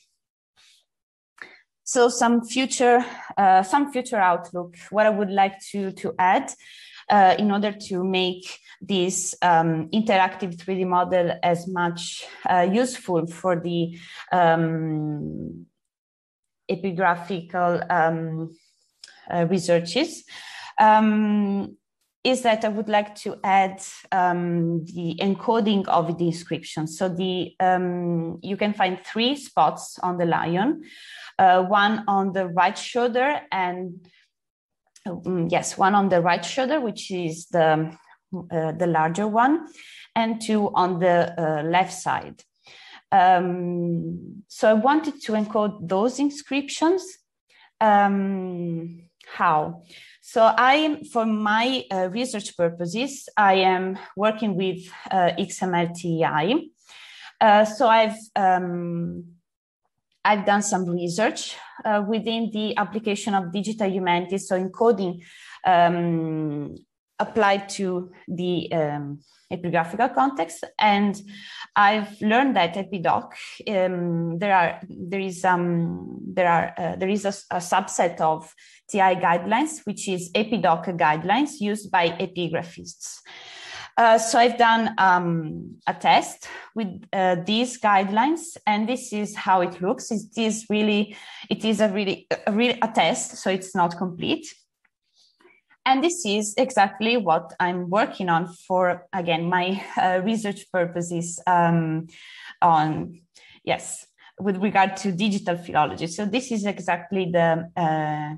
So some future, uh, some future outlook, what I would like to, to add uh, in order to make this um, interactive 3D model as much uh, useful for the um, epigraphical um, uh, researches. Um, is that I would like to add um, the encoding of the inscription. So the um, you can find three spots on the lion, uh, one on the right shoulder and um, yes, one on the right shoulder, which is the uh, the larger one, and two on the uh, left side. Um, so I wanted to encode those inscriptions. Um, how. So I, for my uh, research purposes, I am working with uh, XMLTI. Uh, so I've um, I've done some research uh, within the application of digital humanities, so encoding um, applied to the um, Epigraphical context. And I've learned that at um, there are there is um, there are uh, there is a, a, subset of TI guidelines, which is EPIDoc guidelines used by epigraphists. Uh, so I've done um, a test with uh, these guidelines, and this is how it looks. It is really, it is a really, a, really a test, so it's not complete. And this is exactly what I'm working on for, again, my uh, research purposes um, on, yes, with regard to digital philology. So this is exactly the uh,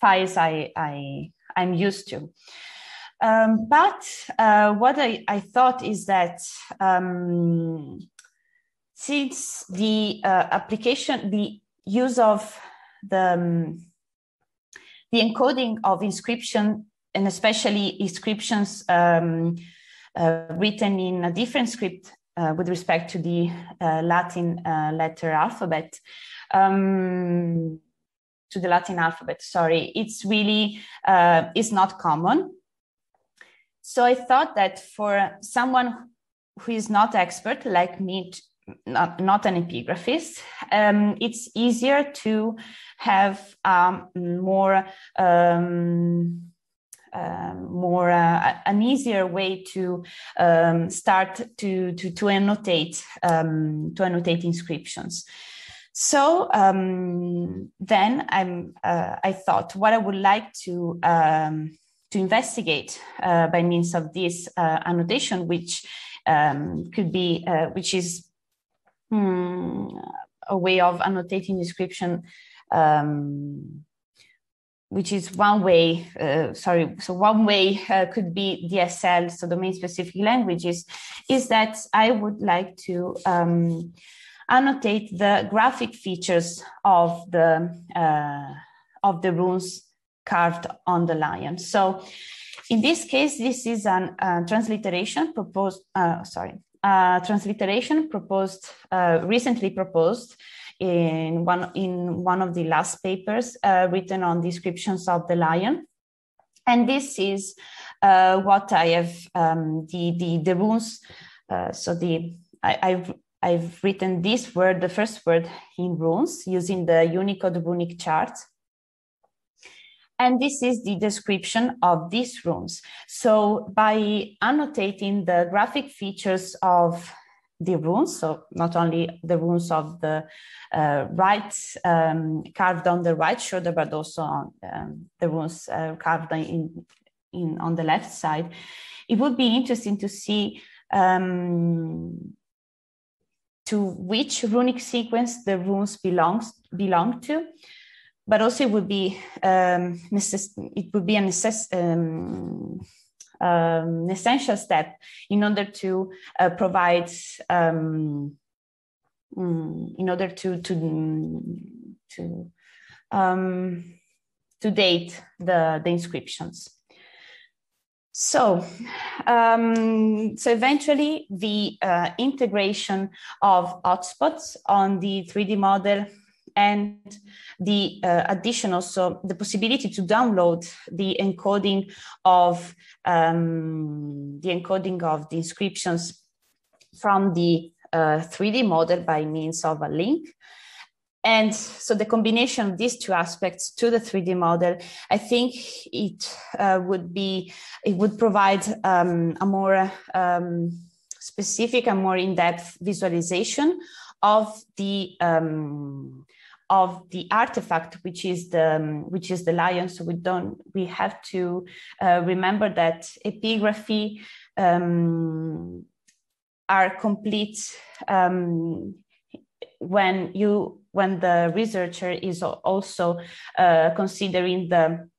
files I, I, I'm used to. Um, but uh, what I, I, thought is that um, since the uh, application, the use of the um, the encoding of inscription and especially inscriptions um, uh, written in a different script uh, with respect to the uh, Latin uh, letter alphabet, um, to the Latin alphabet, sorry, it's really, uh, it's not common. So I thought that for someone who is not expert like me not, not an epigraphist. Um, it's easier to have um, more um, uh, more uh, an easier way to um, start to to, to annotate um, to annotate inscriptions. So then I'm uh, I thought what I would like to to investigate uh, by means of this uh, annotation, which could be uh, which is Hmm, a way of annotating description um, which is one way, uh, sorry, so one way uh, could be DSL, so domain specific languages, is that I would like to um, annotate the graphic features of the, uh, of the runes carved on the lion. So in this case, this is a uh, transliteration proposed, uh, sorry, uh, transliteration proposed uh, recently proposed in one in one of the last papers uh, written on descriptions of the lion and this is uh, what i have um, the the the runes uh, so the I, i've I've written this word, the first word in runes, using the Unicode runic chart. And this is the description of these rooms. So by annotating the graphic features of the runes, so not only the runes of the uh, right um, carved on the right shoulder, but also on um, the runes uh, carved in, in, on the left side, it would be interesting to see um, to which runic sequence the runes belongs belong to but also it would be um, it would be an, um, um, essential step in order to uh, provide um, mm, in order to to to um, to date the the inscriptions. So, um, so eventually, the uh, integration of hotspots on the 3D model and the uh, addition also the possibility to download the encoding of um, the encoding of the inscriptions from the uh, 3D model by means of a link. And so the combination of these two aspects to the 3D model, I think it uh, would be it would provide um, a more um, specific and more in-depth visualization of the um, of the artifact, which is the um, which is the lion. So we don't we have to uh, remember that epigraphy um, are complete um, when you when the researcher is also uh, considering the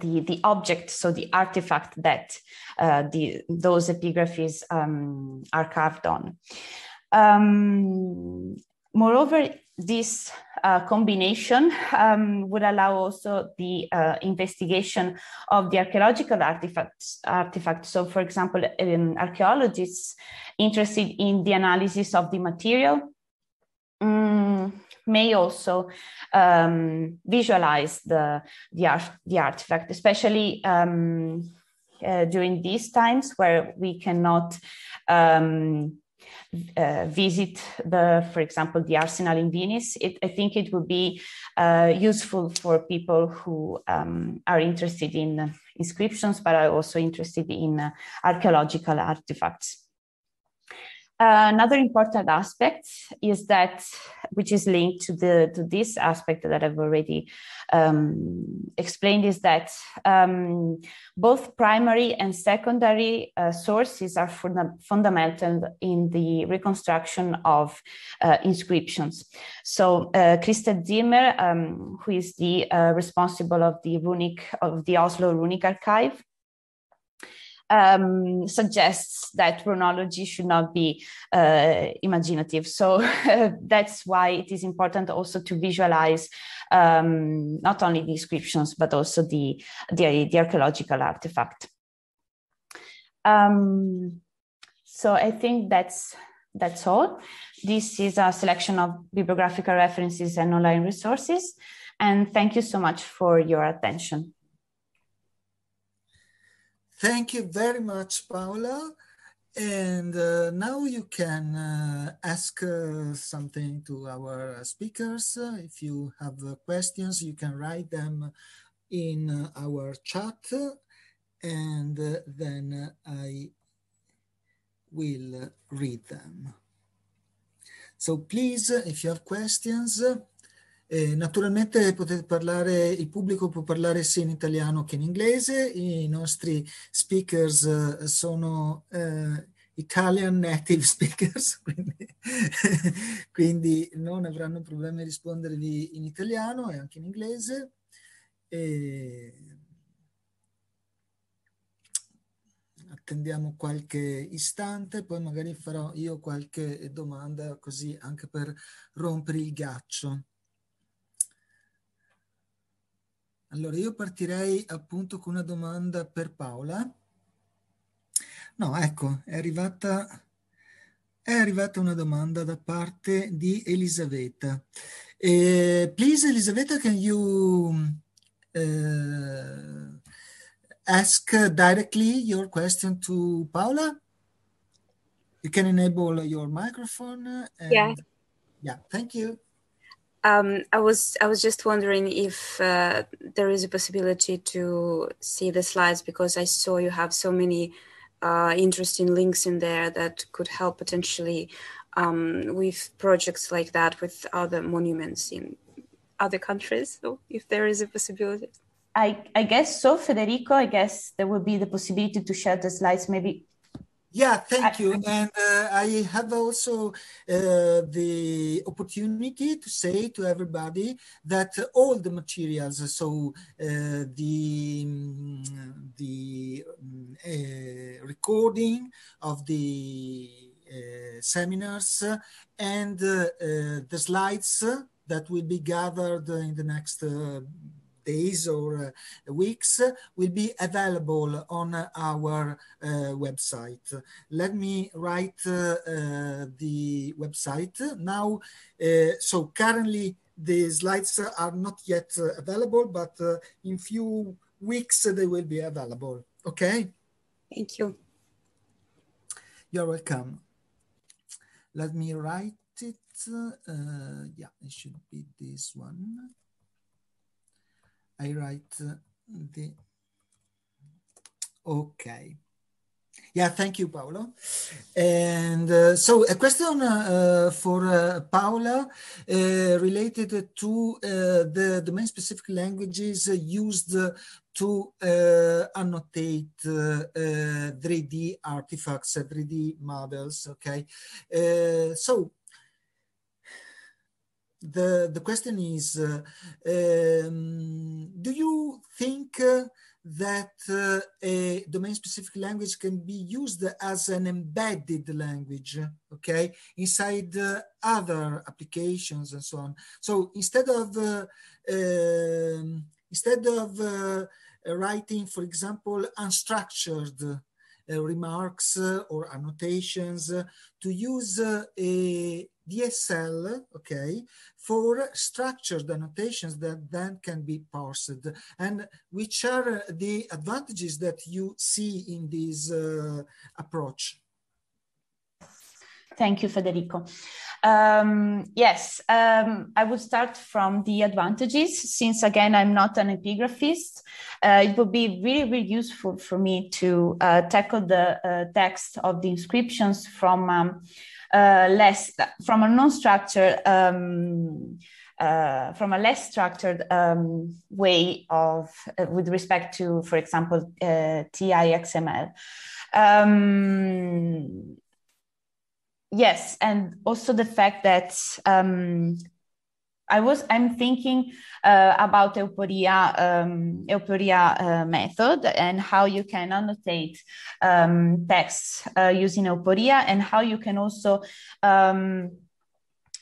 the the object so the artifact that uh, the those epigraphies um, are carved on um, Moreover, this uh, combination um, would allow also the uh, investigation of the archaeological artifacts, artifacts. So, for example, um, archaeologists interested in the analysis of the material um, may also um, visualize the, the, art, the artifact, especially. Um, uh, during these times where we cannot um, uh, visit the, for example, the arsenal in Venice, it, I think it would be uh, useful for people who um, are interested in uh, inscriptions, but are also interested in uh, archaeological artifacts another important aspect is that, which is linked to the to this aspect that I've already um, explained, is that um, both primary and secondary uh, sources are funda- fundamental in the reconstruction of uh, inscriptions. So, uh, Christa diemer um, who is the uh, responsible of the runic of the Oslo Runic Archive um, suggests that chronology should not be uh, imaginative. So that's why it is important also to visualize um, not only the inscriptions but also the the, the archaeological artifact. Um, so I think that's that's all. This is a selection of bibliographical references and online resources. And thank you so much for your attention. Thank you very much, Paola. And uh, now you can uh, ask uh, something to our speakers. Uh, if you have uh, questions, you can write them in uh, our chat, and then I will read them. So please, if you have questions, Eh, naturalmente potete parlare, il pubblico può parlare sia in italiano che in inglese, i nostri speakers eh, sono eh, Italian native speakers, quindi, quindi, non avranno problemi a rispondervi in italiano e anche in inglese. E attendiamo qualche istante, poi magari farò io qualche domanda così anche per rompere il ghiaccio. Allora, io partirei appunto con una domanda per Paola. No, ecco, è arrivata, è arrivata una domanda da parte di Elisabetta. Eh, please, Elisabetta, can you uh, ask directly your question to Paola? You can enable your microphone. And, yeah. Yeah, thank you. Um, I was I was just wondering if uh, there is a possibility to see the slides because I saw you have so many uh, interesting links in there that could help potentially um, with projects like that with other monuments in other countries. So if there is a possibility. I, I guess so, Federico. I guess there will be the possibility to share the slides maybe yeah, thank you. And uh, I have also uh, the opportunity to say to everybody that all the materials, so uh, the mm, the mm, uh, recording of the uh, seminars and uh, the slides that will be gathered in the next days or uh, weeks will be available on our uh, website. Let me write uh, the website now. so currently the slides are not yet available, but in few weeks they will be available. Okay? Thank you. You're welcome. Let me write it. Uh, yeah, it should be this one. I write the okay. Yeah, thank you, Paolo. And uh, so a question uh, for uh, Paola uh, related to uh, the domain-specific languages used to uh, annotate 3D artifacts, 3D models, okay? so the the question is uh, um, do you think uh, that uh, a domain specific language can be used as an embedded language okay inside uh, other applications and so on so instead of uh, um, instead of uh, writing for example unstructured remarks or annotations to use a DSL, okay, for structured annotations that then can be parsed. And which are the advantages that you see in this uh, approach? Thank you, Federico. Um, yes, um, I would start from the advantages. Since again, I'm not an epigraphist, uh, it would be really, really useful for me to uh, tackle the uh, text of the inscriptions from um, uh, less from a non-structured um, uh, from a less structured um, way of uh, with respect to for example uh, tixml um, yes and also the fact that um, I was I'm thinking uh, about Euporia um, uh, method and how you can annotate um, texts uh, using Euporia and how you can also um,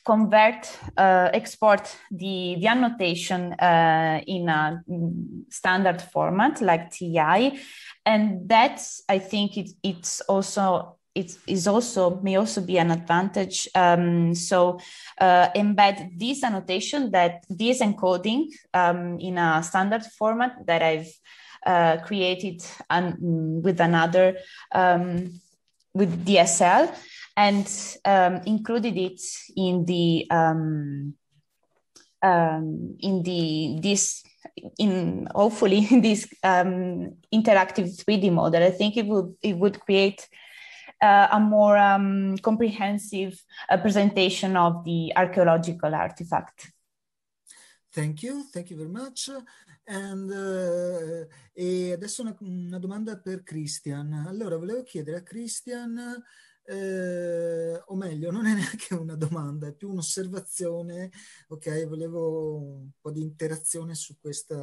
convert uh, export the the annotation uh, in a mm, standard format like TI and that's I think it, it's also it is also may also be an advantage. Um, so uh, embed this annotation that this encoding um, in a standard format that I've uh, created an, with another um, with DSL and um, included it in the um, um, in the this in hopefully in this interactive 3D model. I think it would it would create uh, a more um, comprehensive uh, presentation of the archaeological artifact. Thank you, thank you very much. And, uh, e adesso una, una, domanda per Christian. Allora, volevo chiedere a Christian, eh, o meglio, non è neanche una domanda, è più un'osservazione, ok? Volevo un po' di interazione su questa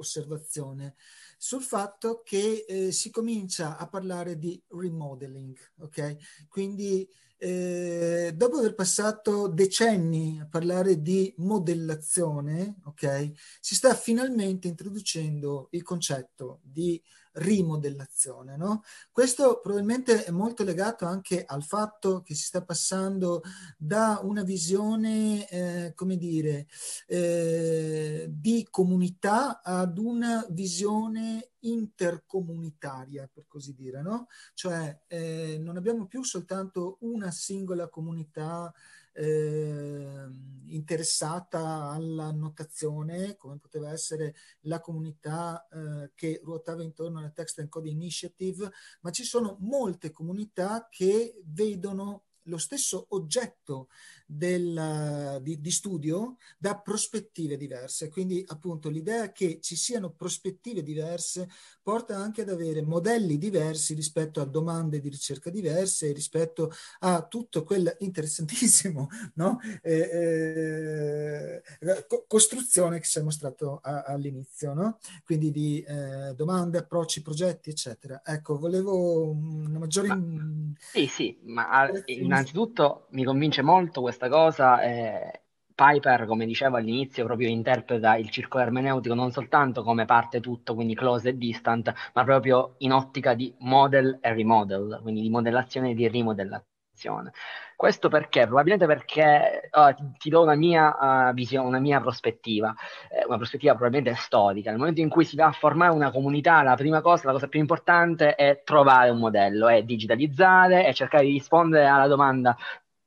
osservazione sul fatto che eh, si comincia a parlare di remodeling, ok? Quindi eh, dopo aver passato decenni a parlare di modellazione, ok? Si sta finalmente introducendo il concetto di rimodellazione. No? Questo probabilmente è molto legato anche al fatto che si sta passando da una visione, eh, come dire, eh, di comunità ad una visione intercomunitaria, per così dire, no? Cioè eh, non abbiamo più soltanto una singola comunità eh, interessata alla notazione, come poteva essere la comunità eh, che ruotava intorno alla Text and Code Initiative, ma ci sono molte comunità che vedono lo stesso oggetto del, eh, di, di, studio da prospettive diverse. Quindi appunto l'idea che ci siano prospettive diverse porta anche ad avere modelli diversi rispetto a domande di ricerca diverse, e rispetto a tutto quel interessantissimo no? Eh, eh, eh, co- costruzione che ci è mostrato a, all'inizio, no? quindi di eh, domande, approcci, progetti, eccetera. Ecco, volevo una maggiore... Ma, sì, sì, ma in una innanzitutto mi convince molto questa cosa. Eh, Piper, come dicevo all'inizio, proprio interpreta il circolo ermeneutico non soltanto come parte tutto, quindi close e distant, ma proprio in ottica di model e remodel, quindi di modellazione e di rimodellazione situazione. Questo perché? Probabilmente perché uh, ti do una mia uh, visione, una mia prospettiva, eh, una prospettiva probabilmente storica. Nel momento in cui si va a formare una comunità, la prima cosa, la cosa più importante è trovare un modello, è digitalizzare, e cercare di rispondere alla domanda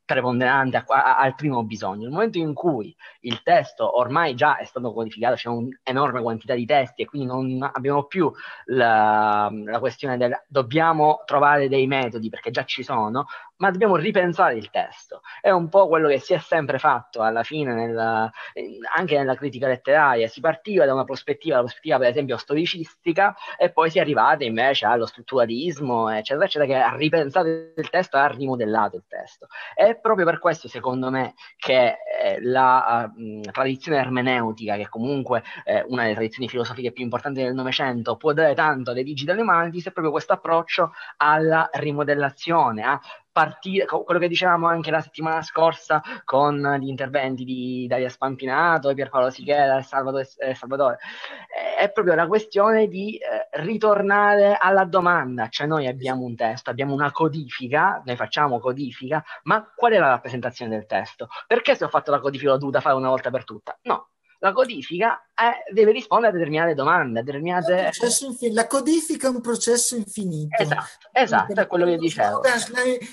preponderante a, a, al primo bisogno. Nel momento in cui il testo ormai già è stato codificato, c'è un'enorme quantità di testi e quindi non abbiamo più la, la, questione del dobbiamo trovare dei metodi perché già ci sono, ma dobbiamo ripensare il testo. È un po' quello che si è sempre fatto alla fine, nella, anche nella critica letteraria. Si partiva da una prospettiva, la prospettiva per esempio storicistica, e poi si è arrivati invece allo strutturalismo, eccetera, eccetera, che ha ripensato il testo ha rimodellato il testo. È proprio per questo, secondo me, che eh, la mh, mm, tradizione ermeneutica, che comunque eh, una delle tradizioni filosofiche più importanti del Novecento, può dare tanto alle digital humanities, è proprio questo approccio alla rimodellazione, a partire, quello che dicevamo anche la settimana scorsa con gli interventi di Daria Spampinato, Pierpaolo Sighella e Salvatore, eh, Salvatore, eh, è proprio la questione di eh, ritornare alla domanda, cioè noi abbiamo un testo, abbiamo una codifica, noi facciamo codifica, ma qual è la rappresentazione del testo? Perché se ho fatto la codifica l'ho dovuta fare una volta per tutta? No, la codifica eh, deve rispondere a determinate domande, a determinate... Infin- la codifica è un processo infinito. Esatto, esatto, è quello che dicevo.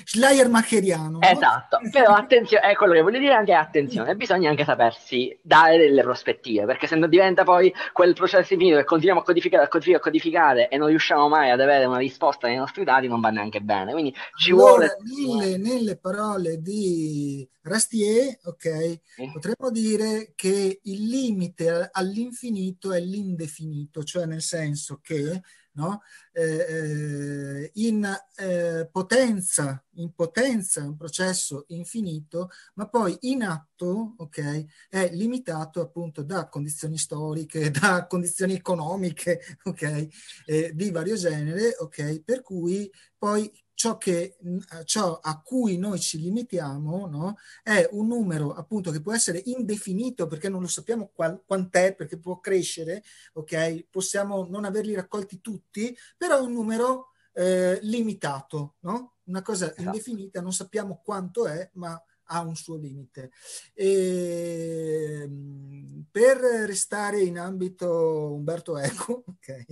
Slayer macheriano. Esatto, però attenzione, è quello che voglio dire anche attenzione, bisogna anche sapersi dare delle prospettive, perché se non diventa poi quel processo infinito che continuiamo a codificare, a codificare, a codificare e non riusciamo mai ad avere una risposta nei nostri dati, non va neanche bene. Quindi ci allora, vuole... Nelle, nelle parole di Rastier, ok, sì. potremmo dire che il limite al all'infinito e l'indefinito, cioè nel senso che no, eh, eh, in, eh, potenza, in potenza è un processo infinito, ma poi in atto okay, è limitato appunto da condizioni storiche, da condizioni economiche okay, eh, di vario genere, okay, per cui poi ciò, che, eh, ciò a cui noi ci limitiamo no? è un numero appunto che può essere indefinito perché non lo sappiamo qual, quant'è, perché può crescere, ok? Possiamo non averli raccolti tutti, però è un numero eh, limitato, no? Una cosa esatto. indefinita, non sappiamo quanto è, ma ha un suo limite. E ehm, per restare in ambito Umberto Eco, ok?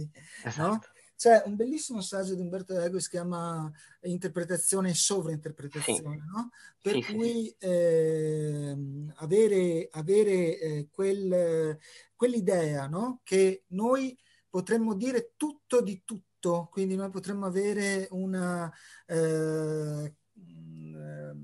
Esatto. No? C'è un bellissimo saggio di Umberto Ego che si chiama eh, Interpretazione e sovrainterpretazione, sì. no? Per sì, cui sì. Eh, avere, avere eh, quel, quell'idea no? che noi potremmo dire tutto di tutto, quindi noi potremmo avere una... Eh, mm, ehm,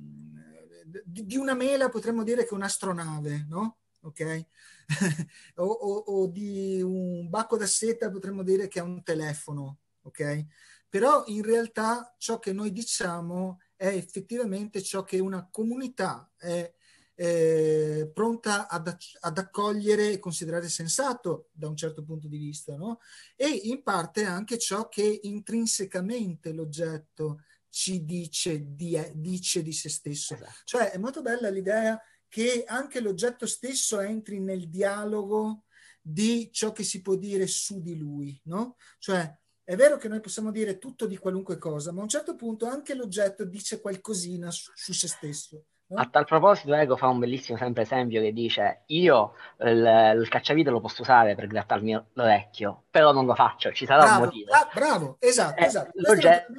di una mela potremmo dire che è un'astronave, no? ok? o, o, o, di un bacco da seta potremmo dire che è un telefono, ok? Però in realtà ciò che noi diciamo è effettivamente ciò che una comunità è, eh, pronta ad, ad, accogliere e considerare sensato da un certo punto di vista, no? E in parte anche ciò che intrinsecamente l'oggetto ci dice di, dice di se stesso. Esatto. Cioè è molto bella l'idea che anche l'oggetto stesso entri nel dialogo di ciò che si può dire su di lui, no? Cioè, è vero che noi possiamo dire tutto di qualunque cosa, ma a un certo punto anche l'oggetto dice qualcosina su, su se stesso. No? A tal proposito, Ego fa un bellissimo sempre esempio che dice: Io il, il cacciavite lo posso usare per grattarmi l'orecchio, però non lo faccio, ci sarà bravo, un motivo. Ah, bravo, esatto, eh, esatto. L'oggetto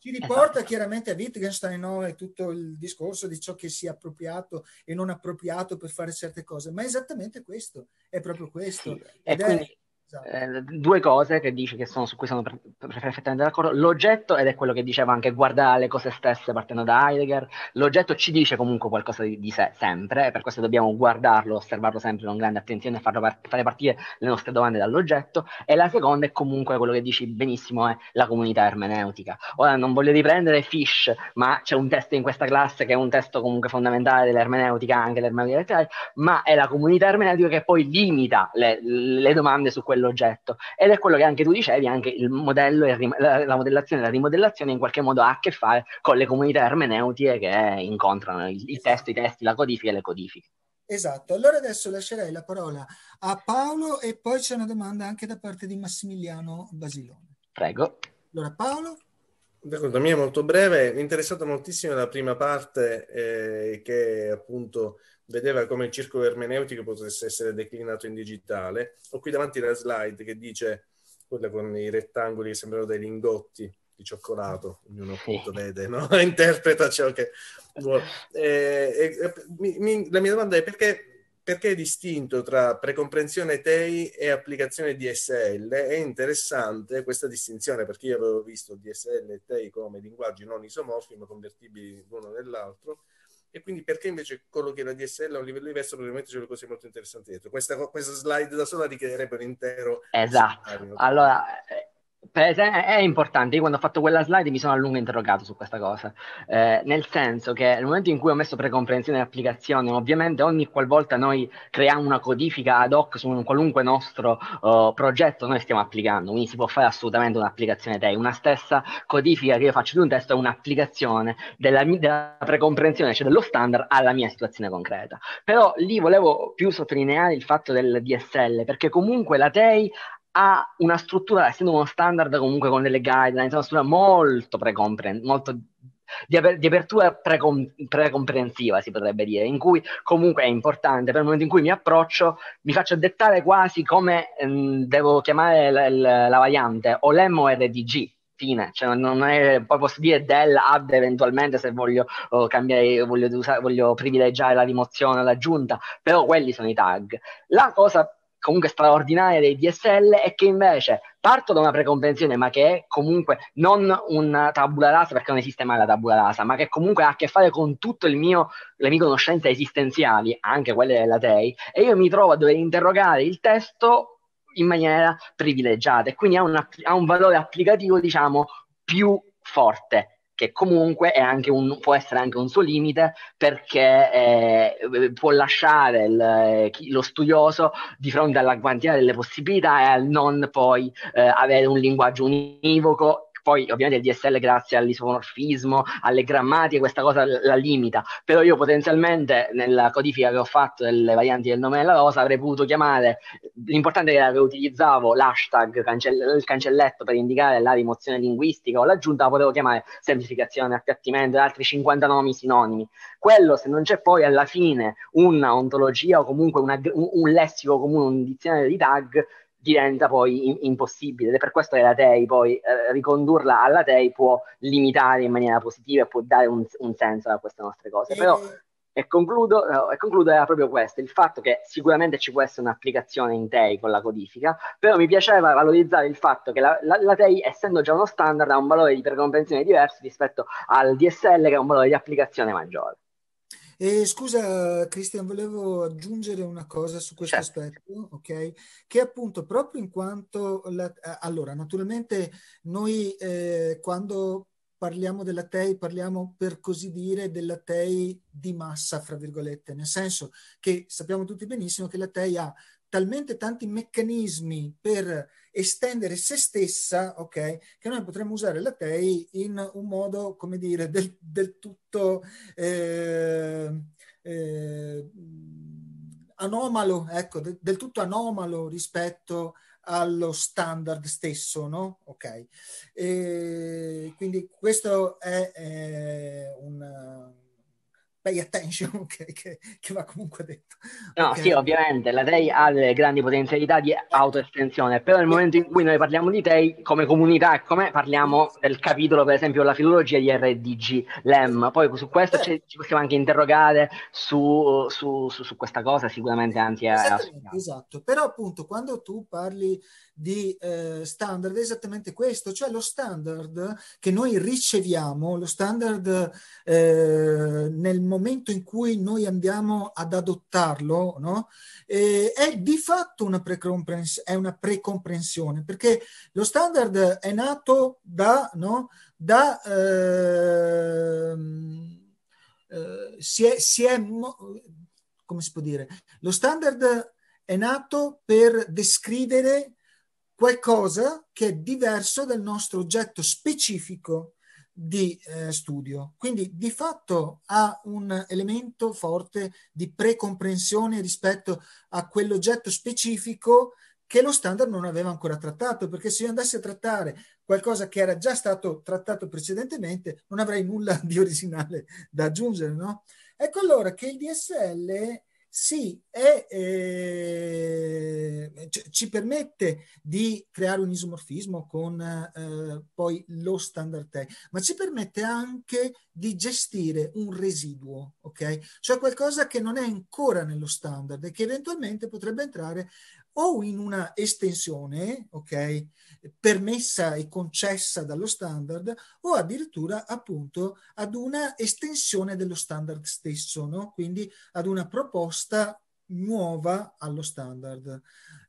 ci riporta esatto. chiaramente a Wittgenstein no? e tutto il discorso di ciò che sia appropriato e non appropriato per fare certe cose, ma è esattamente questo, è proprio questo. Sì. Ed è, esatto. Eh, due cose che dici che sono, su cui sono perfettamente d'accordo. L'oggetto, ed è quello che diceva anche, guardare le cose stesse partendo da Heidegger, l'oggetto ci dice comunque qualcosa di, di sé sempre, e per questo dobbiamo guardarlo, osservarlo sempre con grande attenzione e far, fare partire le nostre domande dall'oggetto. E la seconda è comunque quello che dici benissimo, è la comunità ermeneutica. Ora non voglio riprendere Fish, ma c'è un testo in questa classe che è un testo comunque fondamentale dell'ermeneutica, anche dell'ermeneutica letterale, ma è la comunità ermeneutica che poi limita le, le domande su quelle dell'oggetto. Ed è quello che anche tu dicevi, anche il modello, rim- la, la, modellazione e la rimodellazione in qualche modo ha a che fare con le comunità ermeneutiche che incontrano il, il testo, i testi, la codifica e le codifiche. Esatto, allora adesso lascerei la parola a Paolo e poi c'è una domanda anche da parte di Massimiliano Basilone. Prego. Allora Paolo. D'accordo, mia è molto breve, mi è interessata moltissimo la prima parte eh, che appunto vedeva come il circolo ermeneutico potesse essere declinato in digitale. Ho qui davanti la slide che dice quella con i rettangoli che sembrano dei lingotti di cioccolato, ognuno oh. appunto vede, no? interpreta ciò che vuole. E, e, mi, mi, la mia domanda è perché, perché è distinto tra precomprensione TEI e applicazione DSL? È interessante questa distinzione perché io avevo visto DSL e TEI come linguaggi non isomorfi ma convertibili l'uno nell'altro e quindi perché invece quello collochi la DSL a un livello diverso probabilmente c'è una cosa molto interessante dietro. Questa, questa slide da sola richiederebbe un intero... Esatto. Scenario. Allora, è importante, io quando ho fatto quella slide mi sono a lungo interrogato su questa cosa, eh, nel senso che nel momento in cui ho messo precomprensione dell'applicazione, ovviamente ogni qualvolta noi creiamo una codifica ad hoc su un qualunque nostro uh, progetto, noi stiamo applicando, quindi si può fare assolutamente un'applicazione TEI, una stessa codifica che io faccio di un testo è un'applicazione della, della precomprensione, cioè dello standard alla mia situazione concreta. Però lì volevo più sottolineare il fatto del DSL, perché comunque la TEI ha una struttura, essendo uno standard comunque con delle guidelines, una struttura molto precomprensiva, molto di, aper- di, apertura precom- precomprensiva, si potrebbe dire, in cui comunque è importante per il momento in cui mi approccio, mi faccio dettare quasi come ehm, devo chiamare l- l- la variante o LEM o RDG. Fine. Cioè, non è, poi posso dire del, ad eventualmente se voglio oh, cambiare, voglio, usare, voglio privilegiare la rimozione, l'aggiunta, però quelli sono i tag. La cosa comunque straordinaria dei DSL e che invece parto da una preconvenzione ma che è comunque non una tabula rasa perché non esiste mai la tabula rasa ma che comunque ha a che fare con tutte le mie conoscenze esistenziali anche quelle della TEI e io mi trovo a dover interrogare il testo in maniera privilegiata e quindi ha, una, ha un valore applicativo diciamo più forte che comunque un, può essere anche un suo limite perché eh, può lasciare il, eh, lo studioso di fronte alla quantità delle possibilità e al non poi eh, avere un linguaggio univoco poi ovviamente il DSL grazie all'isomorfismo, alle grammatiche, questa cosa la limita, però io potenzialmente nella codifica che ho fatto delle varianti del nome della rosa avrei potuto chiamare, l'importante era che utilizzavo l'hashtag, cancell- il cancelletto per indicare la rimozione linguistica o l'aggiunta, la potevo chiamare semplificazione, appiattimento e altri 50 nomi sinonimi. Quello se non c'è poi alla fine una ontologia o comunque una, un, un lessico comune, un dizionario di tag, diventa poi in- impossibile ed è per questo che la TEI poi eh, ricondurla alla TEI può limitare in maniera positiva e può dare un, un senso a queste nostre cose. Però e concludo, no, e concludo era proprio questo, il fatto che sicuramente ci può essere un'applicazione in TEI con la codifica, però mi piaceva valorizzare il fatto che la, la, la TEI, essendo già uno standard, ha un valore di precomprensione diverso rispetto al DSL che ha un valore di applicazione maggiore scusa Cristian, volevo aggiungere una cosa su questo certo. aspetto, ok? Che appunto proprio in quanto... La, eh, allora, naturalmente noi eh, quando parliamo della TEI, parliamo per così dire della TEI di massa, fra virgolette, nel senso che sappiamo tutti benissimo che la TEI ha talmente tanti meccanismi per estendere se stessa, ok? Che noi potremmo usare la TEI in un modo, come dire, del, del tutto eh, eh, anomalo, ecco, del, del tutto anomalo rispetto allo standard stesso, no? Ok. E quindi questo è, è un pay attention che, che, che, va comunque detto. No, okay. sì, ovviamente la TEI ha delle grandi potenzialità di autoestensione, però nel momento in cui noi parliamo di TEI come comunità e come parliamo del capitolo, per esempio, la filologia di RDG, LEM, poi su questo ci possiamo anche interrogare su, su, su, su questa cosa, sicuramente anzi è... Esatto, però appunto quando tu parli di eh, standard è esattamente questo, cioè lo standard che noi riceviamo, lo standard eh, nel momento in cui noi andiamo ad adottarlo, no? eh, è di fatto una, precomprensione, è una precomprensione, perché lo standard è nato da... No? da ehm, eh, si è, si è come si può dire? Lo standard è nato per descrivere qualcosa che è diverso dal nostro oggetto specifico di eh, studio. Quindi di fatto ha un elemento forte di precomprensione rispetto a quell'oggetto specifico che lo standard non aveva ancora trattato, perché se io andassi a trattare qualcosa che era già stato trattato precedentemente, non avrei nulla di originale da aggiungere, no? Ecco allora che il DSL sì, è, eh, ci permette di creare un isomorfismo con eh, poi lo standard tag, ma ci permette anche di gestire un residuo, ok? Cioè qualcosa che non è ancora nello standard e che eventualmente potrebbe entrare o in una estensione, ok, permessa e concessa dallo standard, o addirittura appunto ad una estensione dello standard stesso, no? quindi ad una proposta nuova allo standard.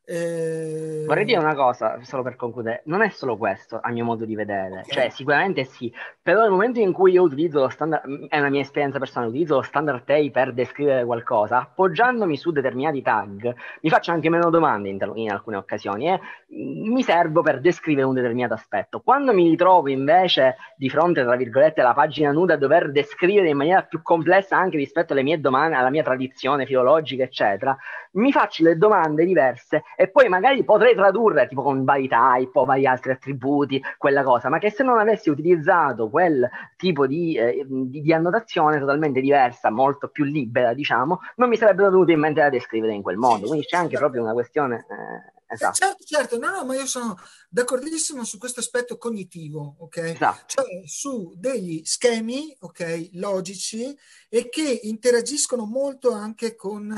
Eh... Vorrei dire una cosa, solo per concludere, non è solo questo a mio modo di vedere, okay. cioè sicuramente sì, però nel momento in cui io utilizzo lo standard, mm, è una mia esperienza personale, utilizzo lo standard TEI per descrivere qualcosa, appoggiandomi su determinati tag, mi faccio anche meno domande in, in alcune occasioni e eh, mi servo per descrivere un determinato aspetto. Quando mi ritrovo invece di fronte, tra virgolette, alla pagina nuda a dover descrivere in maniera più complessa anche rispetto alle mie domande, alla mia tradizione filologica, eccetera, eccetera, mi faccio le domande diverse e poi magari potrei tradurre tipo con vari type o vari altri attributi quella cosa, ma che se non avessi utilizzato quel tipo di, eh, di, di annotazione totalmente diversa, molto più libera, diciamo, non mi sarebbero venute in mente da descrivere in quel modo. Quindi c'è anche certo. proprio una questione. Eh, Esatto. Certo, certo, no, no, ma io sono d'accordissimo su questo aspetto cognitivo, ok? Esatto. Cioè su degli schemi, ok, logici e che interagiscono molto anche con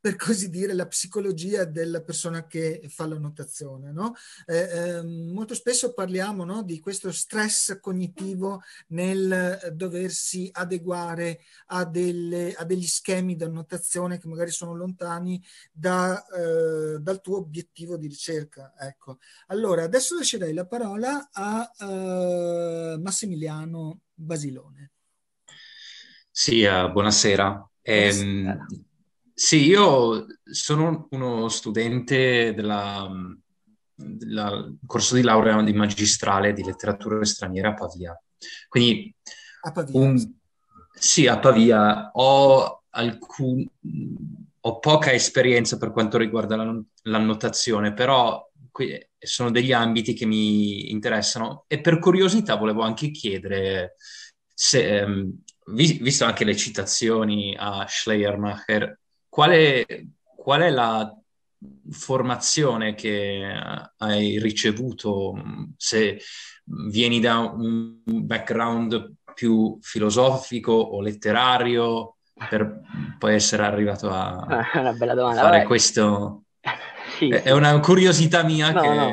per così dire, la psicologia della persona che fa la notazione. No? Eh, eh, molto spesso parliamo no, di questo stress cognitivo nel eh, doversi adeguare a, delle, a degli schemi di annotazione che magari sono lontani da, eh, dal tuo obiettivo di ricerca. Ecco. Allora, adesso lascerei la parola a eh, Massimiliano Basilone. Sì, eh, buonasera. Ehm, buonasera. Sì, io sono uno studente del corso di laurea di magistrale di letteratura straniera a Pavia. Quindi, a Pavia. Un, sì, a Pavia ho, alcun, ho, poca esperienza per quanto riguarda la, l'annotazione, però sono degli ambiti che mi interessano e per curiosità volevo anche chiedere se, ehm, visto anche le citazioni a Schleiermacher qual è, qual è la formazione che hai ricevuto, se vieni da un background più filosofico o letterario, per poi essere arrivato a ah, fare Vabbè. questo? Sì, è sì. una curiosità mia no, che... No.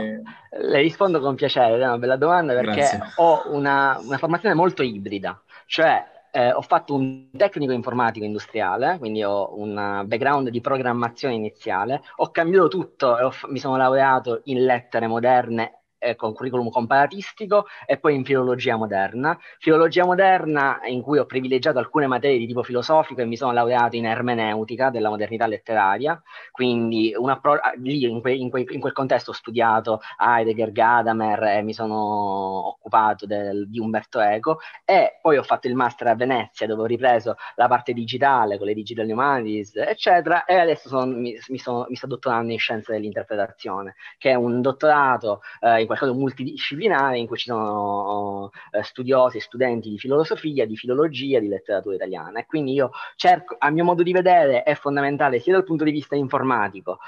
Le rispondo con piacere, è una bella domanda perché Grazie. ho una, una formazione molto ibrida, cioè eh, ho fatto un tecnico informatico industriale, quindi ho un eh, background di programmazione iniziale, ho cambiato tutto e ho, mi sono laureato in lettere moderne ecco, eh, un curriculum comparatistico e poi in filologia moderna. Filologia moderna in cui ho privilegiato alcune materie di tipo filosofico e mi sono laureato in ermeneutica della modernità letteraria, quindi pro- ah, lì in, que- in, que- in, quel contesto ho studiato Heidegger, Gadamer e mi sono occupato del- di Umberto Eco e poi ho fatto il master a Venezia dove ho ripreso la parte digitale con le digital humanities eccetera e adesso son, mi, mi, sono, mi, sto dottorando in scienze dell'interpretazione che è un dottorato eh, qualcosa di multidisciplinare in cui ci sono eh, studiosi e studenti di filosofia, di filologia, di letteratura italiana e quindi io cerco, a mio modo di vedere, è fondamentale sia dal punto di vista informatico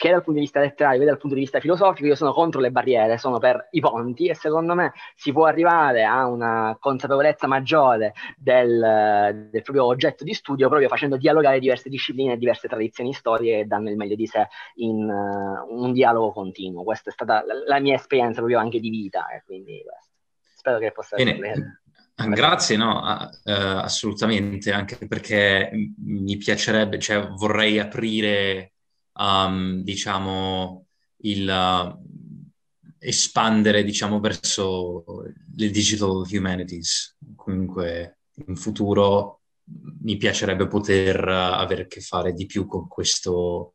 che dal punto di vista letterario che dal punto di vista filosofico io sono contro le barriere, sono per i ponti e secondo me si può arrivare a una consapevolezza maggiore del, del proprio oggetto di studio proprio facendo dialogare diverse discipline e diverse tradizioni storiche che danno il meglio di sé in uh, un dialogo continuo. Questa è stata la, la mia esperienza proprio anche di vita e quindi questo. spero che possa Bene. essere. Ah, grazie, no, eh, assolutamente, anche perché mi piacerebbe, cioè vorrei aprire um, diciamo, il uh, espandere, diciamo, verso le digital humanities. Comunque, in futuro mi piacerebbe poter eh, avere a che fare di più con questo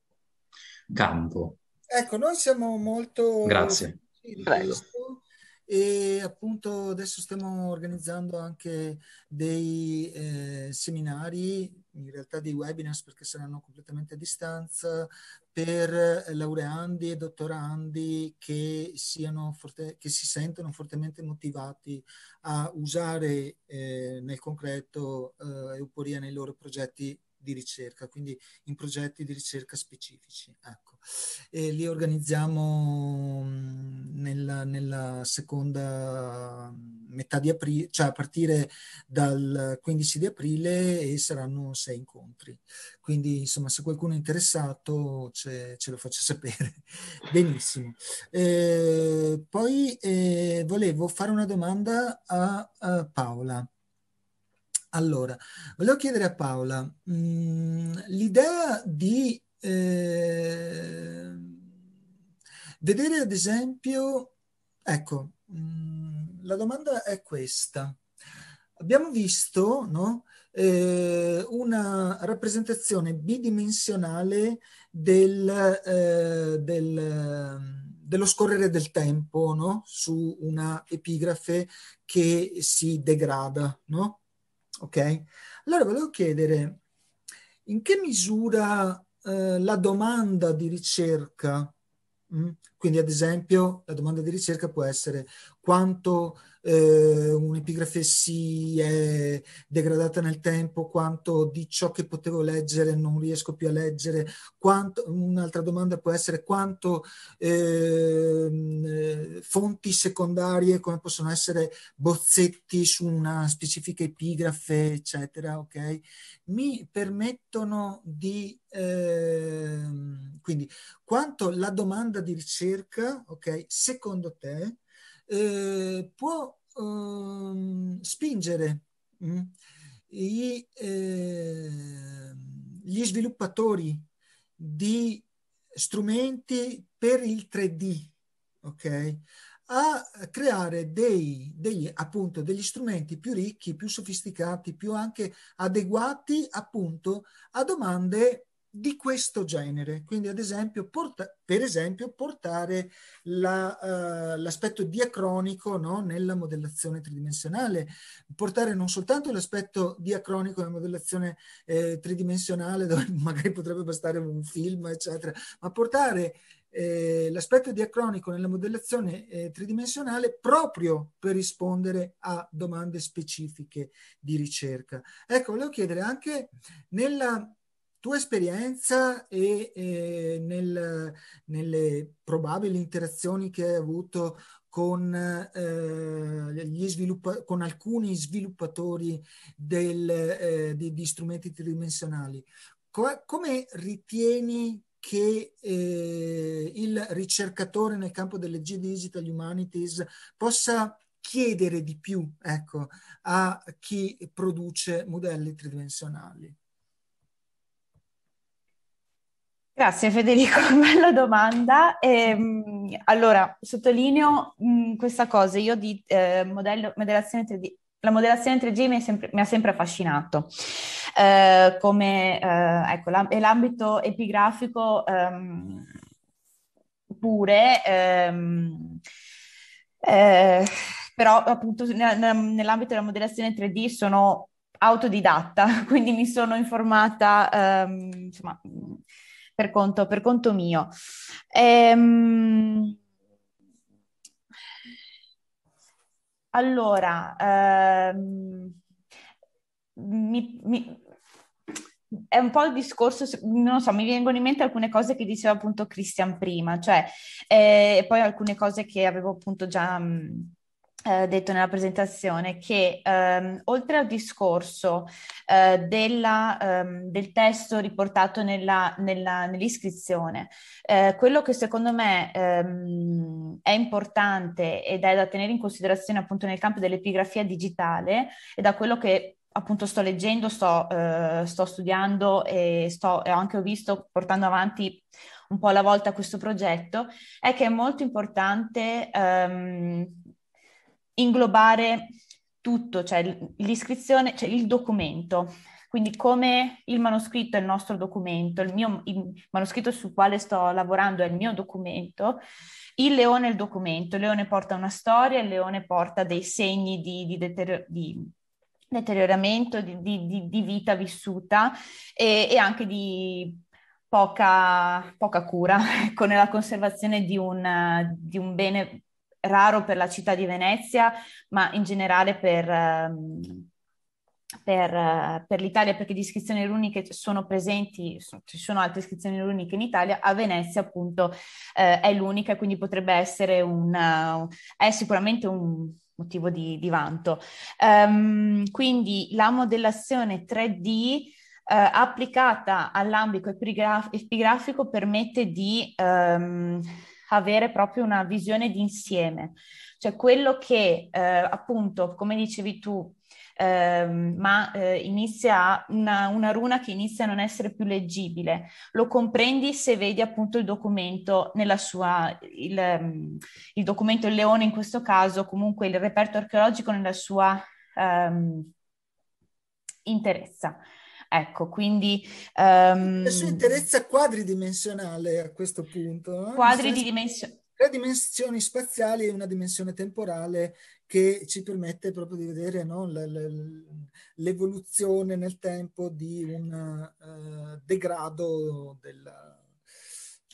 campo. Ecco, noi siamo molto... Grazie. Bello. Questo e appunto adesso stiamo organizzando anche dei eh, seminari, in realtà dei webinars perché saranno completamente a distanza, per laureandi e dottorandi che, forte, che si sentono fortemente motivati a usare eh, nel concreto eh, Euporia nei loro progetti di ricerca, quindi in progetti di ricerca specifici. Ecco. E li organizziamo mm, nella, nella seconda metà di aprile, cioè a partire dal 15 di aprile e saranno sei incontri. Quindi insomma se qualcuno è interessato ce, ce lo faccia sapere. Benissimo. Eh, poi eh, volevo fare una domanda a, a Paola. Allora, volevo chiedere a Paola, mh, mm, l'idea di eh, vedere ad esempio, ecco, mh, mm, la domanda è questa. Abbiamo visto no, eh, una rappresentazione bidimensionale del, eh, del dello scorrere del tempo no? su una epigrafe che si degrada, no? Ok? Allora volevo chiedere in che misura eh, la domanda di ricerca, mh, mm, quindi ad esempio la domanda di ricerca può essere quanto eh, un'epigrafe si è degradata nel tempo, quanto di ciò che potevo leggere non riesco più a leggere, quanto, un'altra domanda può essere quanto eh, fonti secondarie come possono essere bozzetti su una specifica epigrafe, eccetera, ok? Mi permettono di eh, quindi quanto la domanda di ricerca, ok, secondo te eh, può um, spingere mh, mm, i, eh, gli sviluppatori di strumenti per il 3D, ok? a creare dei, degli, appunto, degli strumenti più ricchi, più sofisticati, più anche adeguati appunto a domande di questo genere. Quindi, ad esempio, porta- per esempio, portare la, uh, l'aspetto diacronico no? nella modellazione tridimensionale, portare non soltanto l'aspetto diacronico nella modellazione eh, tridimensionale, dove magari potrebbe bastare un film, eccetera, ma portare eh, l'aspetto diacronico nella modellazione eh, tridimensionale proprio per rispondere a domande specifiche di ricerca. Ecco, volevo chiedere anche nella tua esperienza e eh, nel, nelle probabili interazioni che hai avuto con, eh, sviluppa- con alcuni sviluppatori del, eh, di, di, strumenti tridimensionali, Co- come ritieni che eh, il ricercatore nel campo delle g Digital Humanities possa chiedere di più ecco, a chi produce modelli tridimensionali? Grazie Federico, bella domanda. E, ehm, allora, sottolineo mh, mm, questa cosa, io di eh, modello, modellazione 3D, la modellazione 3D mi, sempre, mi ha sempre affascinato, eh, come eh, ecco, la, l'ambito epigrafico ehm, pure, ehm, eh, però appunto nell'ambito della modellazione 3D sono autodidatta, quindi mi sono informata ehm, insomma per conto, per conto mio. Ehm... Allora, ehm... Mi, mi... è un po' il discorso, non so, mi vengono in mente alcune cose che diceva appunto Christian prima, cioè, eh, e poi alcune cose che avevo appunto già... Mh eh, detto nella presentazione che ehm, oltre al discorso eh, della, ehm, del testo riportato nella, nella, nell'iscrizione, eh, quello che secondo me ehm, è importante ed è da tenere in considerazione appunto nel campo dell'epigrafia digitale e da quello che appunto sto leggendo, sto, eh, sto studiando e sto, e ho anche visto portando avanti un po' alla volta questo progetto, è che è molto importante ehm, inglobare tutto, cioè l'iscrizione, cioè il documento. Quindi come il manoscritto è il nostro documento, il, mio, il manoscritto sul quale sto lavorando è il mio documento, il leone è il documento, il leone porta una storia, il leone porta dei segni di, di, deterioro, di deterioramento, di, di, vita vissuta e, e anche di Poca, poca, cura con ecco, la conservazione di un, di un bene raro per la città di Venezia, ma in generale per, ehm, per, eh, per l'Italia, perché di iscrizioni runiche sono presenti, ci sono altre iscrizioni runiche in Italia, a Venezia appunto eh, è l'unica, quindi potrebbe essere un, eh, è sicuramente un motivo di, di vanto. Um, quindi la modellazione 3D Uh, eh, applicata all'ambito epigraf- epigrafico permette di um, avere proprio una visione d'insieme, cioè quello che eh, appunto, come dicevi tu, eh, ma eh, inizia una, una, runa che inizia a non essere più leggibile. Lo comprendi se vedi appunto il documento nella sua, il, ehm, il documento il leone in questo caso, comunque il reperto archeologico nella sua ehm, interezza. Ecco, quindi... Um, La sua ehm, interezza quadridimensionale a questo punto. Eh? Quadri di dimensione tre dimensioni spaziali e una dimensione temporale che ci permette proprio di vedere no, l'evoluzione nel tempo di un uh, degrado della,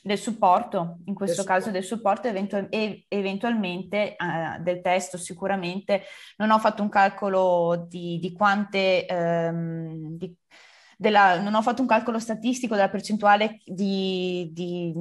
del supporto, in questo del caso supporto. del supporto eventu- e eventualmente uh, del testo sicuramente. Non ho fatto un calcolo di, di quante, um, di della, non ho fatto un calcolo statistico della percentuale di, di,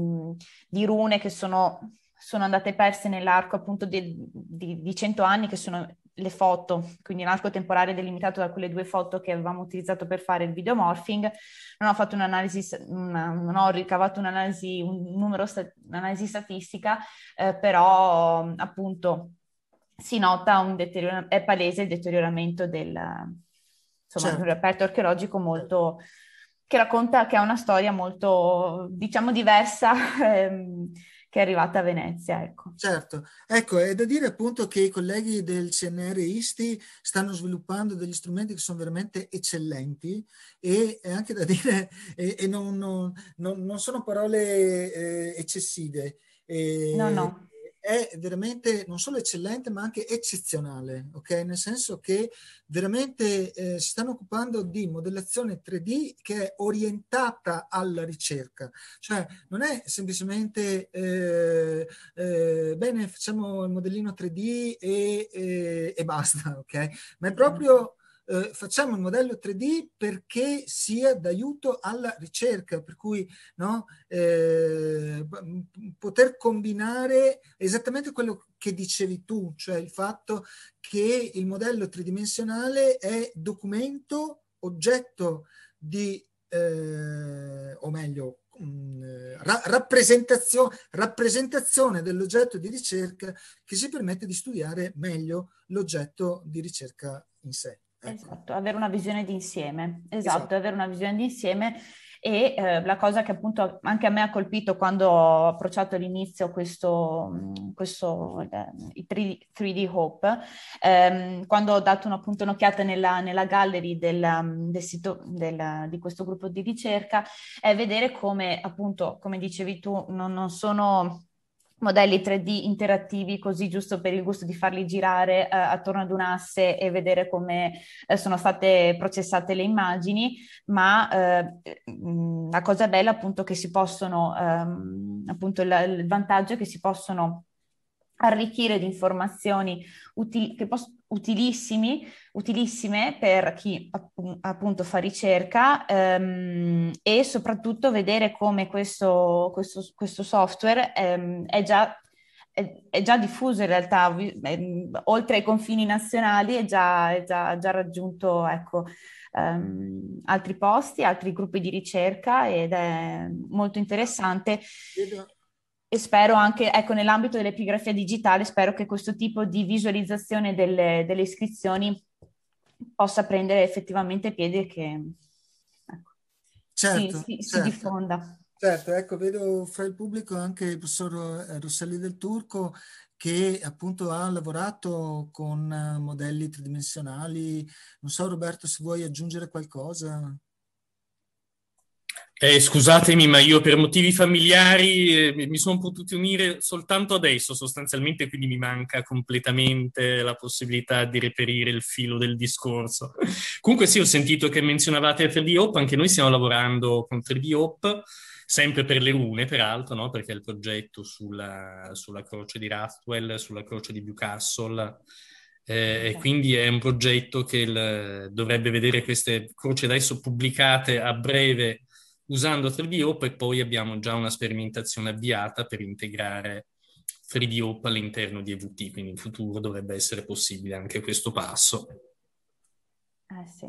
di rune che sono, sono, andate perse nell'arco appunto di, di 100 anni, che sono le foto, quindi l'arco temporale delimitato da quelle due foto che avevamo utilizzato per fare il videomorphing, non ho fatto un'analisi, una, non ho ricavato un'analisi, un numero, un'analisi statistica, eh, però appunto si nota un deterior- è palese il deterioramento del, insomma, certo. un reperto archeologico certo. molto che racconta che ha una storia molto, diciamo, diversa ehm, che è arrivata a Venezia, ecco. Certo, ecco, è da dire appunto che i colleghi del CNR ISTI stanno sviluppando degli strumenti che sono veramente eccellenti e è anche da dire, e, e non, non, non, sono parole eh, eccessive. E, no, no eh, è veramente non solo eccellente ma anche eccezionale, ok? Nel senso che veramente eh, si stanno occupando di modellazione 3D che è orientata alla ricerca, cioè non è semplicemente eh, eh, bene facciamo il modellino 3D e, e, eh, e basta, ok? Ma è proprio eh, facciamo il modello 3D perché sia d'aiuto alla ricerca, per cui no, eh, poter combinare esattamente quello che dicevi tu, cioè il fatto che il modello tridimensionale è documento, oggetto di, eh, o meglio, eh, Ra- rappresentazio- rappresentazione dell'oggetto di ricerca che ci permette di studiare meglio l'oggetto di ricerca in sé. Esatto, avere una visione d'insieme, esatto, esatto. avere una visione d'insieme e eh, la cosa che appunto anche a me ha colpito quando ho approcciato all'inizio questo, mm, questo eh, 3D, 3D, Hope, ehm, quando ho dato un, appunto un'occhiata nella, nella gallery del, mm, del sito del, di questo gruppo di ricerca, è vedere come appunto, come dicevi tu, non, non sono modelli 3D interattivi così giusto per il gusto di farli girare eh, attorno ad un asse e vedere come eh, sono state processate le immagini, ma eh, mm, la cosa bella appunto che si possono, ehm, appunto il, il vantaggio è che si possono arricchire di informazioni utili, che, pos- utilissimi, utilissime per chi appunto fa ricerca ehm, e soprattutto vedere come questo, questo, questo software ehm, è, già, è, è, già, diffuso in realtà, ehm, oltre ai confini nazionali è già, è già, già raggiunto ecco, ehm, altri posti, altri gruppi di ricerca ed è molto interessante. Vedo e spero anche, ecco, nell'ambito dell'epigrafia digitale, spero che questo tipo di visualizzazione delle, delle iscrizioni possa prendere effettivamente piede e che ecco, certo, si, si, certo. si, diffonda. Certo, ecco, vedo fra il pubblico anche il professor eh, Rosselli del Turco che appunto ha lavorato con eh, modelli tridimensionali. Non so Roberto se vuoi aggiungere qualcosa. Eh, scusatemi, ma io per motivi familiari eh, mi sono potuto unire soltanto adesso, sostanzialmente, quindi mi manca completamente la possibilità di reperire il filo del discorso. Comunque sì, ho sentito che menzionavate 3D Hop, anche noi stiamo lavorando con 3D Hop, sempre per le rune, peraltro, no? perché il progetto sulla, sulla croce di Rathwell, sulla croce di Newcastle, eh, e quindi è un progetto che il, dovrebbe vedere queste croci adesso pubblicate a breve usando 3DOP e poi abbiamo già una sperimentazione avviata per integrare 3DOP all'interno di EVT, quindi in futuro dovrebbe essere possibile anche questo passo. Eh sì.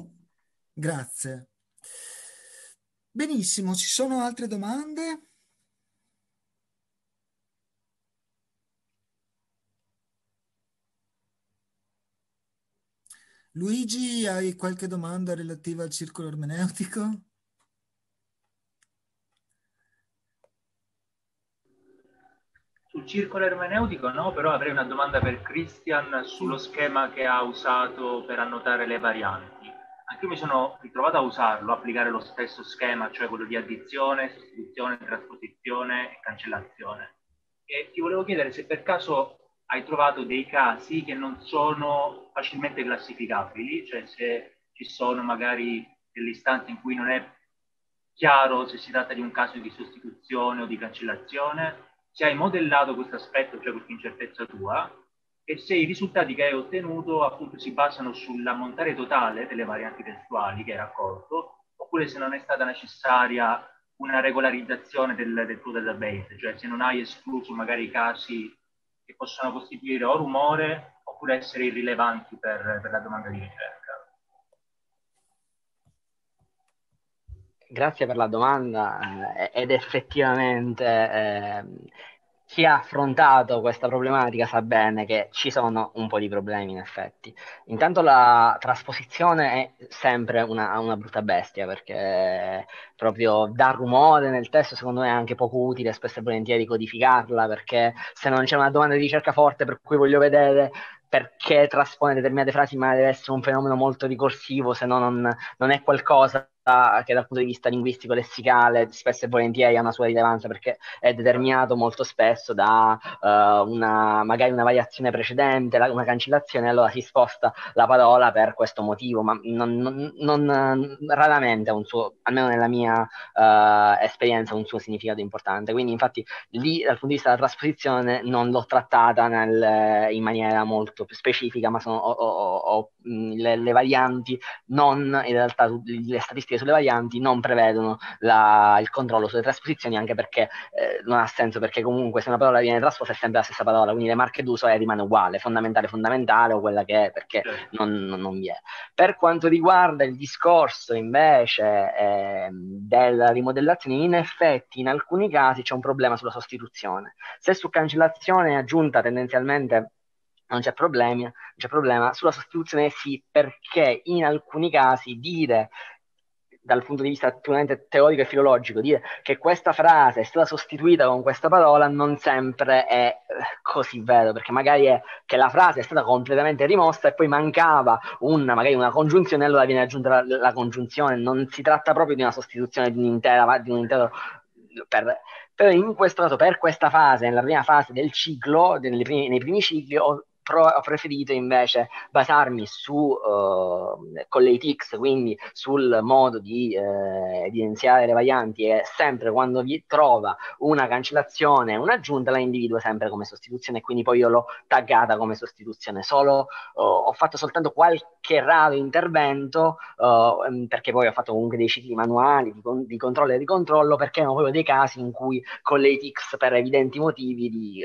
Grazie. Benissimo, ci sono altre domande? Luigi, hai qualche domanda relativa al circolo ermeneutico? Sul circolo ermeneutico no, però avrei una domanda per Christian sullo schema che ha usato per annotare le varianti. Anche io mi sono ritrovato a usarlo, applicare lo stesso schema, cioè quello di addizione, sostituzione, trasposizione e cancellazione. E ti volevo chiedere se per caso hai trovato dei casi che non sono facilmente classificabili, cioè se ci sono magari degli istanti in cui non è chiaro se si tratta di un caso di sostituzione o di cancellazione, se hai modellato questo aspetto, cioè questa incertezza tua, e se i risultati che hai ottenuto appunto si basano sull'ammontare totale delle varianti testuali che hai raccolto, oppure se non è stata necessaria una regolarizzazione del, del tuo database, cioè se non hai escluso magari i casi che possono costituire o rumore oppure essere irrilevanti per, per la domanda di ricerca. grazie per la domanda eh, ed effettivamente eh, chi ha affrontato questa problematica sa bene che ci sono un po' di problemi in effetti. Intanto la trasposizione è sempre una, una brutta bestia perché proprio dà rumore nel testo, secondo me è anche poco utile spesso e volentieri codificarla perché se non c'è una domanda di ricerca forte per cui voglio vedere perché traspone determinate frasi ma deve essere un fenomeno molto ricorsivo se no non, non è qualcosa che dal punto di vista linguistico lessicale spesso e volentieri ha una sua rilevanza perché è determinato molto spesso da uh, una, magari una variazione precedente, la, una cancellazione, allora si sposta la parola per questo motivo, ma non, non, non eh, raramente ha un suo, almeno nella mia uh, esperienza, un suo significato importante. Quindi infatti lì dal punto di vista della trasposizione non l'ho trattata nel, in maniera molto più specifica, ma sono, ho, ho, ho, le, le varianti non in realtà le statistiche direttive sulle varianti non prevedono la, il controllo sulle trasposizioni, anche perché eh, non ha senso, perché comunque se una parola viene trasposta è sempre la stessa parola, quindi le marche d'uso è, eh, rimane uguale, fondamentale, fondamentale o quella che è, perché non, non, non vi è. Per quanto riguarda il discorso invece eh, della rimodellazione, in effetti in alcuni casi c'è un problema sulla sostituzione. Se su cancellazione è aggiunta tendenzialmente non c'è, problemi, non c'è problema, sulla sostituzione sì, perché in alcuni casi dire dal punto di vista puramente teorico e filologico, dire che questa frase è stata sostituita con questa parola non sempre è eh, così vero, perché magari è che la frase è stata completamente rimossa e poi mancava una, magari una congiunzione allora viene aggiunta la, la, congiunzione, non si tratta proprio di una sostituzione di, un'intera, di un intero... Per, in questo caso, per questa fase, nella prima fase del ciclo, nei primi, nei primi cicli, ho pro- ho preferito invece basarmi su uh, eh, collatix, quindi sul modo di eh, evidenziare le varianti e sempre quando vi trova una cancellazione, un'aggiunta, la individuo sempre come sostituzione, e quindi poi io l'ho taggata come sostituzione. Solo uh, ho fatto soltanto qualche raro intervento, uh, perché poi ho fatto comunque dei cicli manuali di, con- di controllo e ricontrollo, perché erano proprio dei casi in cui collatix per evidenti motivi di,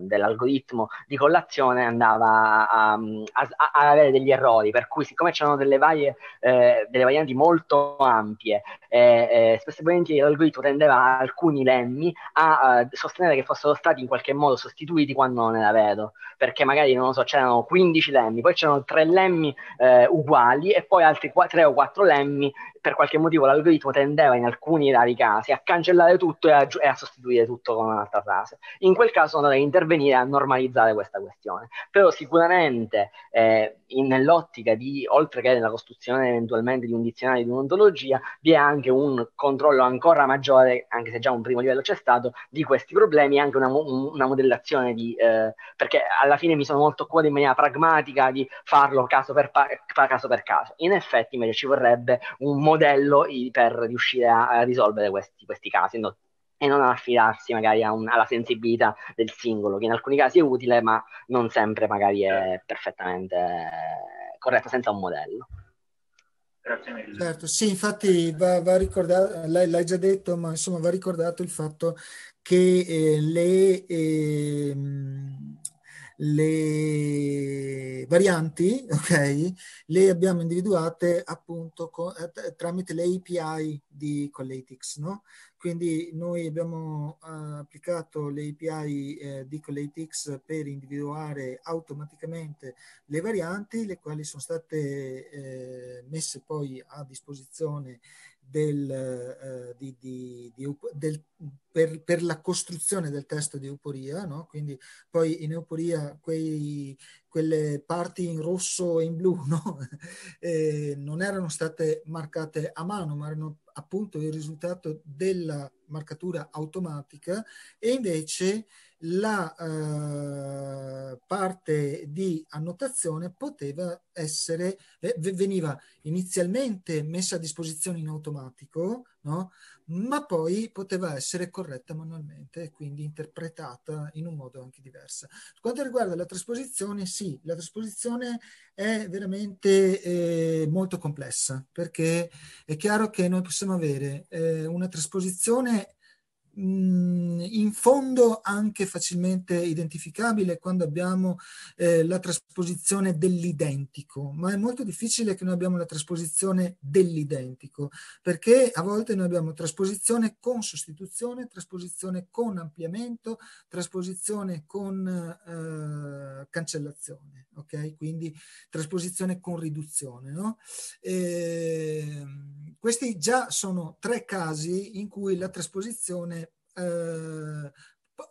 dell'algoritmo di collazione produzione andava a, um, a, ad avere degli errori, per cui siccome c'erano delle, varie, eh, delle varianti molto ampie, eh, eh, spesso e volentieri l'algoritmo tendeva alcuni lemmi a, eh, sostenere che fossero stati in qualche modo sostituiti quando non era vero, perché magari non so, c'erano 15 lemmi, poi c'erano tre lemmi eh, uguali e poi altri 3 o 4 lemmi, per qualche motivo l'algoritmo tendeva in alcuni rari casi a cancellare tutto e a, e a sostituire tutto con un'altra frase. In quel caso sono da intervenire a normalizzare questa questione situazione, però sicuramente eh, in, nell'ottica di, oltre che nella costruzione eventualmente di un dizionario di un'ontologia, vi è anche un controllo ancora maggiore, anche se già un primo livello c'è stato, di questi problemi e anche una, una modellazione di, eh, perché alla fine mi sono molto occupato in maniera pragmatica di farlo caso per, pa- caso per caso. In effetti invece ci vorrebbe un modello per riuscire a, a risolvere questi, questi casi, no? e non affidarsi magari un, alla sensibilità del singolo, che in alcuni casi è utile, ma non sempre magari è certo. perfettamente corretta senza un modello. Grazie mille. Certo, sì, infatti va, va ricordato, l'hai, l'hai, già detto, ma insomma va ricordato il fatto che eh, le... Eh, le varianti, ok? Le abbiamo individuate appunto con, eh, tramite le API di Collatix, no? Quindi noi abbiamo eh, applicato le API eh, di Collatix per individuare automaticamente le varianti, le quali sono state eh, messe poi a disposizione del, eh, di, di, di, del, per, per, la costruzione del testo di Euporia, no? quindi poi in Euporia quei, quelle parti in rosso e in blu no? eh, non erano state marcate a mano, ma erano appunto il risultato della marcatura automatica e invece la eh, parte di annotazione poteva essere, eh, veniva inizialmente messa a disposizione in automatico, no? ma poi poteva essere corretta manualmente e quindi interpretata in un modo anche diverso. Per quanto riguarda la trasposizione, sì, la trasposizione è veramente eh, molto complessa perché è chiaro che noi possiamo avere eh, una trasposizione Mm, in fondo anche facilmente identificabile quando abbiamo eh, la trasposizione dell'identico, ma è molto difficile che noi abbiamo la trasposizione dell'identico, perché a volte noi abbiamo trasposizione con sostituzione, trasposizione con ampliamento, trasposizione con eh, cancellazione, ok? Quindi trasposizione con riduzione, no? E, ehm, questi già sono tre casi in cui la trasposizione eh,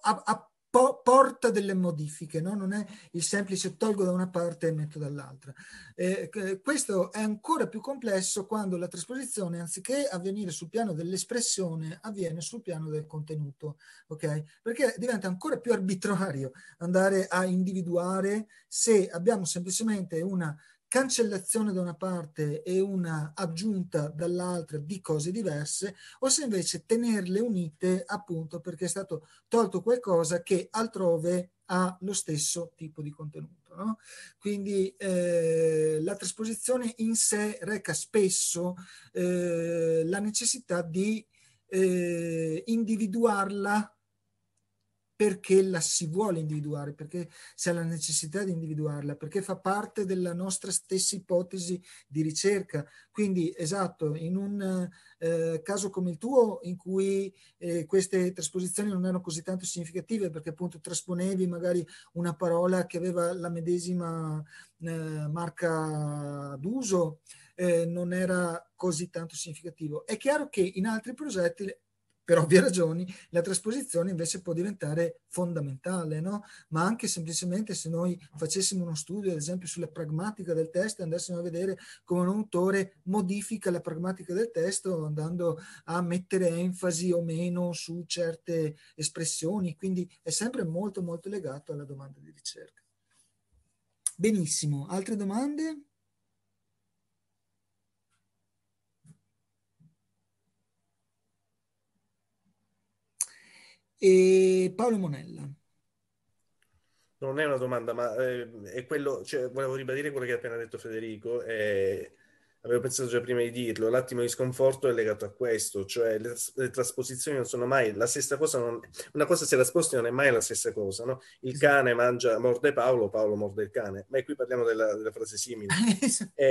a, a, po- porta delle modifiche, no? non è il semplice tolgo da una parte e metto dall'altra. Eh, questo è ancora più complesso quando la trasposizione, anziché avvenire sul piano dell'espressione, avviene sul piano del contenuto, okay? perché diventa ancora più arbitrario andare a individuare se abbiamo semplicemente una cancellazione da una parte e una aggiunta dall'altra di cose diverse, o se invece tenerle unite appunto perché è stato tolto qualcosa che altrove ha lo stesso tipo di contenuto. No? Quindi eh, la trasposizione in sé reca spesso eh, la necessità di eh, individuarla perché la si vuole individuare, perché si ha la necessità di individuarla, perché fa parte della nostra stessa ipotesi di ricerca. Quindi, esatto, in un eh, caso come il tuo, in cui eh, queste trasposizioni non erano così tanto significative, perché appunto trasponevi magari una parola che aveva la medesima eh, marca d'uso, eh, non era così tanto significativo. È chiaro che in altri progetti per ovvie ragioni, la trasposizione invece può diventare fondamentale, no? ma anche semplicemente se noi facessimo uno studio, ad esempio, sulla pragmatica del testo e andassimo a vedere come un autore modifica la pragmatica del testo andando a mettere enfasi o meno su certe espressioni, quindi è sempre molto molto legato alla domanda di ricerca. Benissimo, altre domande? E Paolo Monella. Non è una domanda, ma eh, è quello, cioè, volevo ribadire quello che ha appena detto Federico. Eh, avevo pensato già prima di dirlo, l'attimo di sconforto è legato a questo, cioè le, le trasposizioni non sono mai la stessa cosa, non, una cosa se la sposti non è mai la stessa cosa, no? Il cane mangia, morde Paolo, Paolo morde il cane, ma qui parliamo della, della frase simile, eh,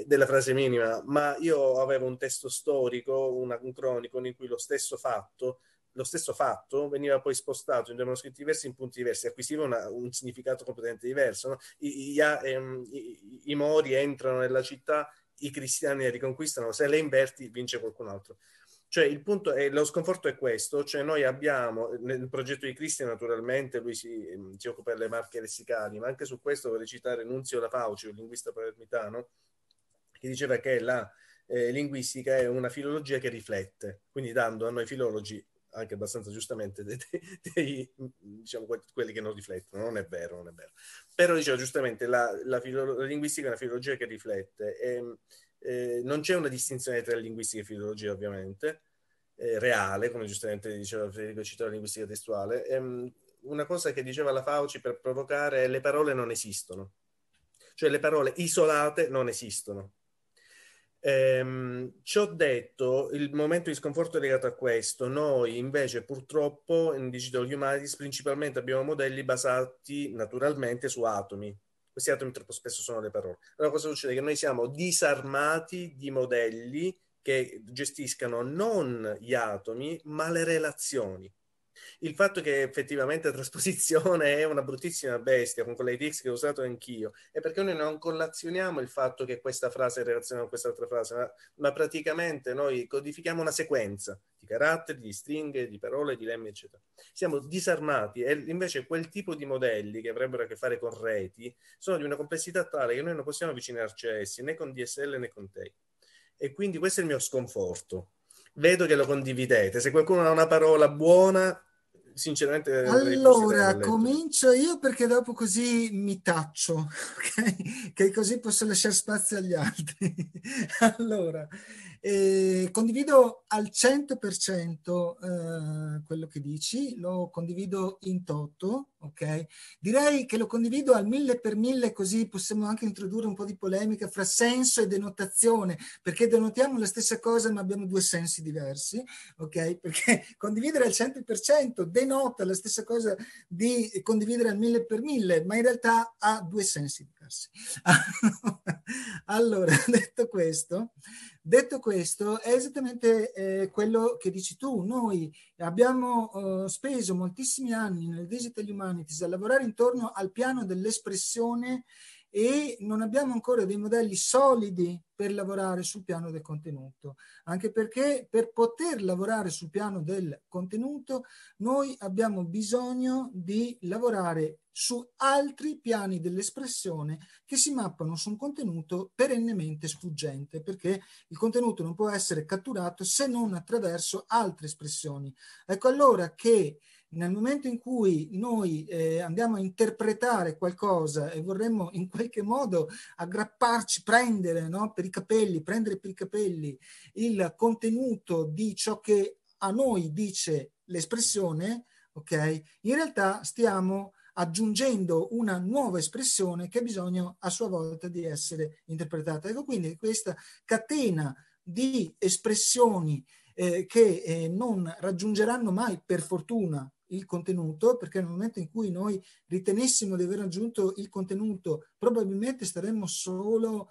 eh, della frase minima, ma io avevo un testo storico, una, un cronico in cui lo stesso fatto lo stesso fatto veniva poi spostato in due manoscritti diversi in punti diversi, acquisiva una, un significato completamente diverso. No? I, i, ehm, i, I, mori entrano nella città, i cristiani la riconquistano, se le inverti vince qualcun altro. Cioè il punto è, lo sconforto è questo, cioè noi abbiamo nel progetto di Cristian naturalmente, lui si, ehm, si, occupa delle marche lessicali, ma anche su questo vorrei citare Nunzio La Fauci, un linguista palermitano, che diceva che la eh, linguistica è una filologia che riflette, quindi dando a noi filologi anche abbastanza giustamente dei, dei, diciamo, quelli che non riflettono, non è vero, non è vero. Però diceva giustamente la, la, filo- la linguistica è una filologia che riflette e, ehm, eh, non c'è una distinzione tra linguistica e filologia ovviamente, eh, reale, come giustamente diceva Federico citava la linguistica testuale. Ehm, una cosa che diceva la Fauci per provocare è le parole non esistono, cioè le parole isolate non esistono Ehm, ci ho detto il momento di sconforto è legato a questo. Noi invece purtroppo in Digital Humanities principalmente abbiamo modelli basati naturalmente su atomi. Questi atomi troppo spesso sono le parole. Allora cosa succede? Che noi siamo disarmati di modelli che gestiscano non gli atomi ma le relazioni il fatto che effettivamente trasposizione è una bruttissima bestia, con quella di X che ho usato anch'io, è perché noi non collazioniamo il fatto che questa frase è in relazione a quest'altra frase, ma, ma praticamente noi codifichiamo una sequenza di caratteri, di stringhe, di parole, di lemmi, eccetera. Siamo disarmati e invece quel tipo di modelli che avrebbero a che fare con reti sono di una complessità tale che noi non possiamo avvicinarci a essi né con DSL né con TEI. E quindi questo è il mio sconforto. Vedo che lo condividete. Se qualcuno ha una parola buona, sinceramente... Allora, comincio io perché dopo così mi taccio, ok? Che così posso lasciare spazio agli altri. allora, e eh, condivido al 100% eh, quello che dici, lo condivido in toto, ok? Direi che lo condivido al mille per mille così possiamo anche introdurre un po' di polemica fra senso e denotazione, perché denotiamo la stessa cosa ma abbiamo due sensi diversi, ok? Perché condividere al 100% denota la stessa cosa di condividere al mille per mille, ma in realtà ha due sensi diversi. allora, detto questo... Detto questo, è esattamente eh, quello che dici tu. Noi abbiamo eh, speso moltissimi anni nel Digital Humanities a lavorare intorno al piano dell'espressione e non abbiamo ancora dei modelli solidi per lavorare sul piano del contenuto, anche perché per poter lavorare sul piano del contenuto noi abbiamo bisogno di lavorare su altri piani dell'espressione che si mappano su un contenuto perennemente sfuggente, perché il contenuto non può essere catturato se non attraverso altre espressioni. Ecco allora che nel momento in cui noi eh, andiamo a interpretare qualcosa e vorremmo in qualche modo aggrapparci, prendere no, per i capelli, prendere per i capelli il contenuto di ciò che a noi dice l'espressione, ok? In realtà stiamo aggiungendo una nuova espressione che ha bisogno a sua volta di essere interpretata. Ecco quindi questa catena di espressioni eh, che eh, non raggiungeranno mai, per fortuna, il contenuto, perché nel momento in cui noi ritenessimo di aver raggiunto il contenuto, probabilmente staremmo solo...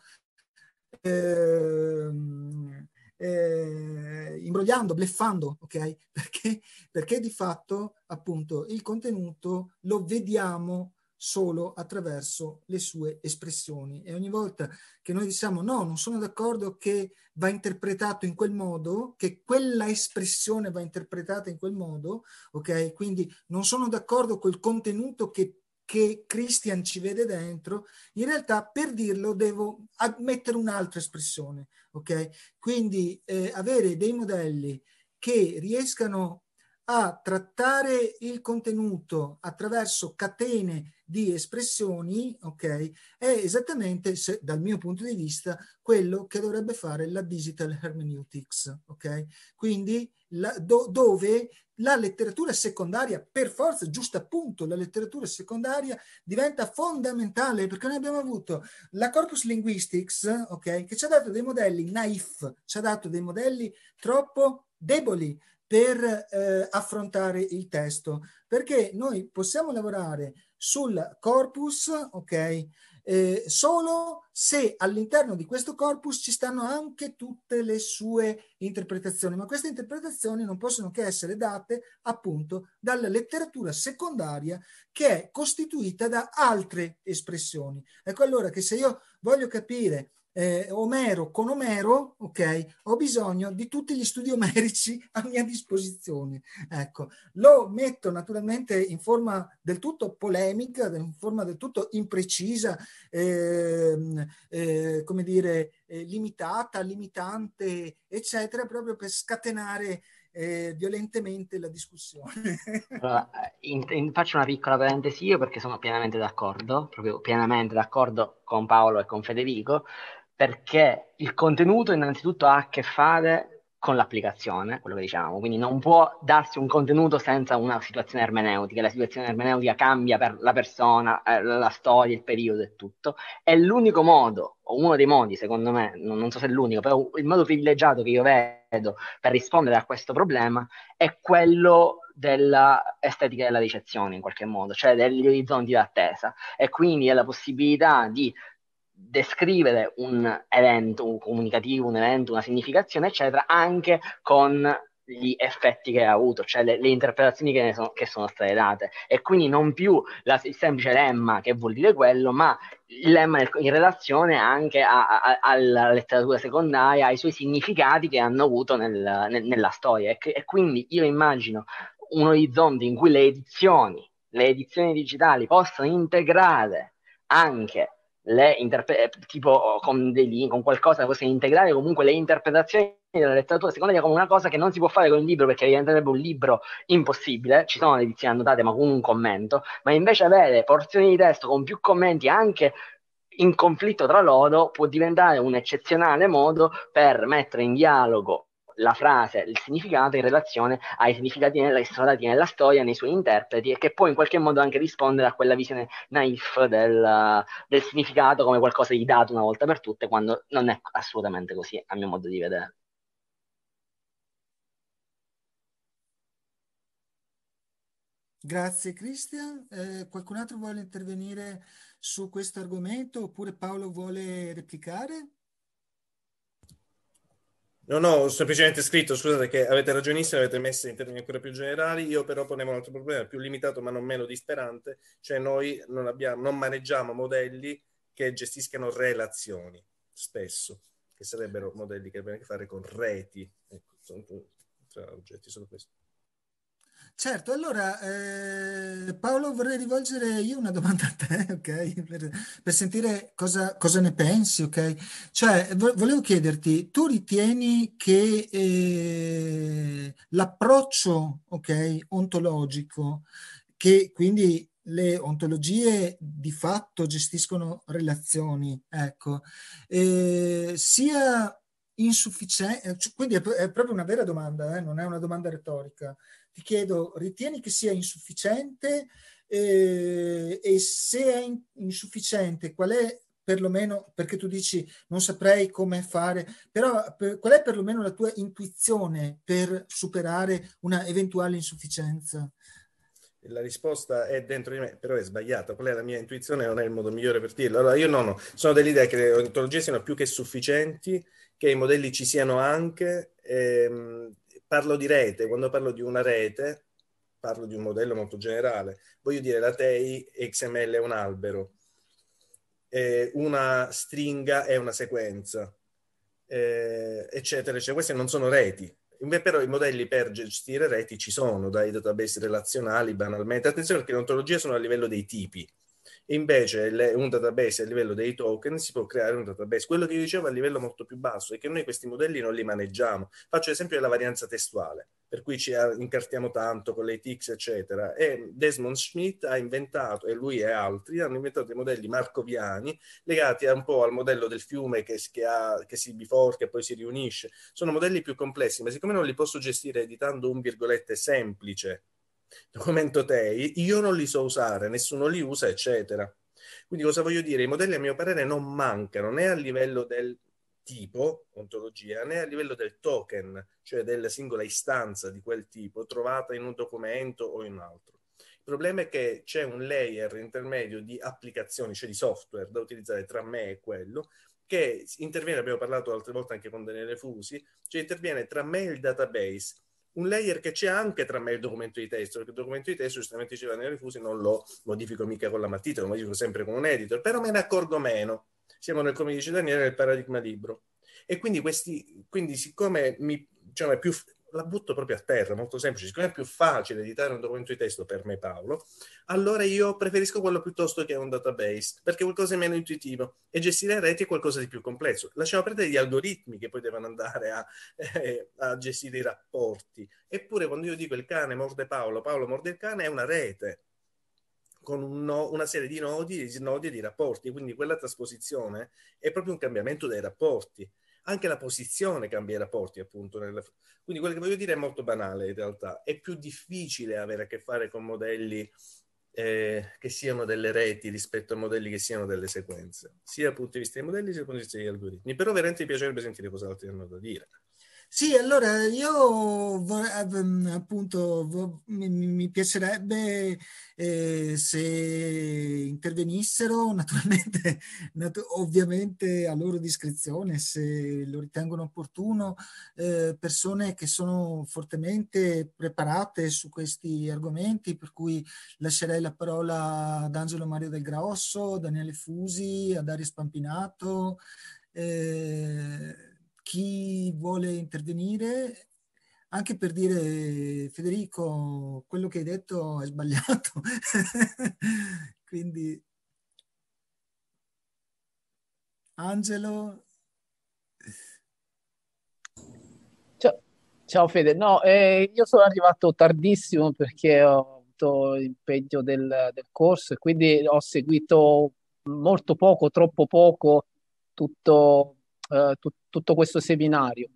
Ehm, eh, imbrogliando, bleffando, ok? Perché, perché di fatto appunto il contenuto lo vediamo solo attraverso le sue espressioni e ogni volta che noi diciamo no, non sono d'accordo che va interpretato in quel modo, che quella espressione va interpretata in quel modo, ok? Quindi non sono d'accordo col contenuto che che Christian ci vede dentro, in realtà per dirlo devo mettere un'altra espressione, ok? Quindi eh, avere dei modelli che riescano a trattare il contenuto attraverso catene di espressioni, ok, è esattamente, se, dal mio punto di vista, quello che dovrebbe fare la digital hermeneutics, ok? Quindi la, do, dove la letteratura secondaria, per forza, giusto appunto, la letteratura secondaria diventa fondamentale perché noi abbiamo avuto la corpus linguistics, ok, che ci ha dato dei modelli naif, ci ha dato dei modelli troppo deboli, per eh, affrontare il testo, perché noi possiamo lavorare sul corpus, ok? Eh, solo se all'interno di questo corpus ci stanno anche tutte le sue interpretazioni, ma queste interpretazioni non possono che essere date appunto dalla letteratura secondaria che è costituita da altre espressioni. Ecco allora che se io voglio capire eh, Omero con Omero, ok, ho bisogno di tutti gli studi omerici a mia disposizione. Ecco, lo metto naturalmente in forma del tutto polemica, in forma del tutto imprecisa, eh, eh, come dire, eh, limitata, limitante, eccetera, proprio per scatenare eh, violentemente la discussione. allora, in, in, faccio una piccola parentesi io perché sono pienamente d'accordo, proprio pienamente d'accordo con Paolo e con Federico, perché il contenuto innanzitutto ha a che fare con l'applicazione, quello che diciamo, quindi non può darsi un contenuto senza una situazione ermeneutica, la situazione ermeneutica cambia per la persona, eh, la storia, il periodo e tutto, è l'unico modo, o uno dei modi secondo me, non, non so se è l'unico, però il modo privilegiato che io vedo per rispondere a questo problema è quello dell'estetica della ricezione in qualche modo, cioè degli orizzonti d'attesa e quindi è la possibilità di descrivere un evento, un comunicativo, un evento, una significazione, eccetera, anche con gli effetti che ha avuto, cioè le, le interpretazioni che, sono, che, sono, state date. E quindi non più la, il semplice lemma che vuol dire quello, ma il lemma in relazione anche a, a, alla letteratura secondaria, ai suoi significati che hanno avuto nel, nel, nella storia. E, e quindi io immagino un orizzonte in cui le edizioni, le edizioni digitali possano integrare anche le interpretazioni, eh, tipo con dei link, con qualcosa che integrare comunque le interpretazioni della letteratura secondo secondaria come una cosa che non si può fare con il libro perché diventerebbe un libro impossibile, ci sono le edizioni annotate ma con un commento, ma invece avere porzioni di testo con più commenti anche in conflitto tra loro può diventare un eccezionale modo per mettere in dialogo la frase, il significato in relazione ai significati nella, nella storia, nei suoi interpreti e che può in qualche modo anche rispondere a quella visione naif del, del significato come qualcosa di dato una volta per tutte, quando non è assolutamente così, a mio modo di vedere. Grazie Cristian. Eh, qualcun altro vuole intervenire su questo argomento oppure Paolo vuole replicare? No, no, ho semplicemente scritto, scusate che avete ragionissimo, avete messo in termini ancora più generali, io però ponevo un altro problema, più limitato ma non meno disperante, cioè noi non, abbiamo, non maneggiamo modelli che gestiscano relazioni, spesso, che sarebbero modelli che abbiamo a che fare con reti, ecco, sono, tra oggetti, sono questi. Certo, allora eh, Paolo vorrei rivolgere io una domanda a te, ok? Per, per sentire cosa, cosa, ne pensi, ok? Cioè, vo- volevo chiederti, tu ritieni che eh, l'approccio, ok, ontologico, che quindi le ontologie di fatto gestiscono relazioni, ecco, eh, sia insufficiente, eh, cioè, quindi è, è, proprio una vera domanda, eh, non è una domanda retorica ti chiedo, ritieni che sia insufficiente eh, e se è in, insufficiente qual è perlomeno, perché tu dici non saprei come fare, però per, qual è perlomeno la tua intuizione per superare una eventuale insufficienza? La risposta è dentro di me, però è sbagliata. Qual è la mia intuizione? Non è il modo migliore per dirlo. Allora, io no, ho. Sono dell'idea che le ontologie siano più che sufficienti, che i modelli ci siano anche, ehm, parlo di rete, quando parlo di una rete, parlo di un modello molto generale, voglio dire la TEI XML è un albero, eh, una stringa è una sequenza, eh, eccetera, eccetera. Queste non sono reti, Invece però i modelli per gestire reti ci sono, dai database relazionali banalmente. Attenzione perché le ontologie sono a livello dei tipi. Invece le, un database a livello dei token si può creare un database. Quello che dicevo a livello molto più basso è che noi questi modelli non li maneggiamo. Faccio esempio della varianza testuale, per cui ci ah, incartiamo tanto con le TX, eccetera. E Desmond Schmidt ha inventato, e lui e altri, hanno inventato dei modelli marcoviani legati un po' al modello del fiume che, che, ha, che si biforca e poi si riunisce. Sono modelli più complessi, ma siccome non li posso gestire editando un virgolette semplice, documento TEI, io non li so usare, nessuno li usa, eccetera. Quindi cosa voglio dire? I modelli a mio parere non mancano né a livello del tipo, ontologia, né a livello del token, cioè della singola istanza di quel tipo trovata in un documento o in un altro. Il problema è che c'è un layer intermedio di applicazioni, cioè di software da utilizzare tra me e quello, che interviene, abbiamo parlato altre volte anche con Daniele Fusi, cioè interviene tra me e il database un layer che c'è anche tra me e il documento di testo, perché il documento di testo giustamente diceva nei rifusi non lo modifico mica con la matita, lo modifico sempre con un editor, però me ne accorgo meno. Siamo nel, come dice Daniele, nel paradigma libro. E quindi, questi, quindi siccome mi, diciamo, è più la butto proprio a terra, molto semplice. Siccome è più facile editare un documento di testo per me, Paolo, allora io preferisco quello piuttosto che un database, perché è qualcosa di meno intuitivo e gestire reti è qualcosa di più complesso. Lasciamo perdere gli algoritmi che poi devono andare a, eh, a gestire i rapporti. Eppure quando io dico il cane morde Paolo, Paolo morde il cane, è una rete con un no, una serie di nodi, di nodi e di rapporti. Quindi quella trasposizione è proprio un cambiamento dei rapporti anche la posizione cambia i rapporti, appunto. Nella... Quindi quello che voglio dire è molto banale in realtà. È più difficile avere a che fare con modelli eh, che siano delle reti rispetto a modelli che siano delle sequenze, sia dal punto di vista dei modelli sia dal punto di vista degli algoritmi. Però veramente mi piacerebbe sentire cosa altri hanno da dire. Sì, allora io ehm, appunto mi piacerebbe eh, se intervenissero, naturalmente, nat- ovviamente a loro discrezione, se lo ritengono opportuno, eh, persone che sono fortemente preparate su questi argomenti, per cui lascerei la parola ad Angelo Mario del Grosso, Daniele Fusi, a Dario Spampinato. Eh, chi vuole intervenire, anche per dire Federico, quello che hai detto è sbagliato. Quindi Angelo. Ciao, ciao Fede, no, eh, io sono arrivato tardissimo perché ho avuto l'impegno del, del corso e quindi ho seguito molto poco, troppo poco tutto, eh, tutto tutto questo seminario.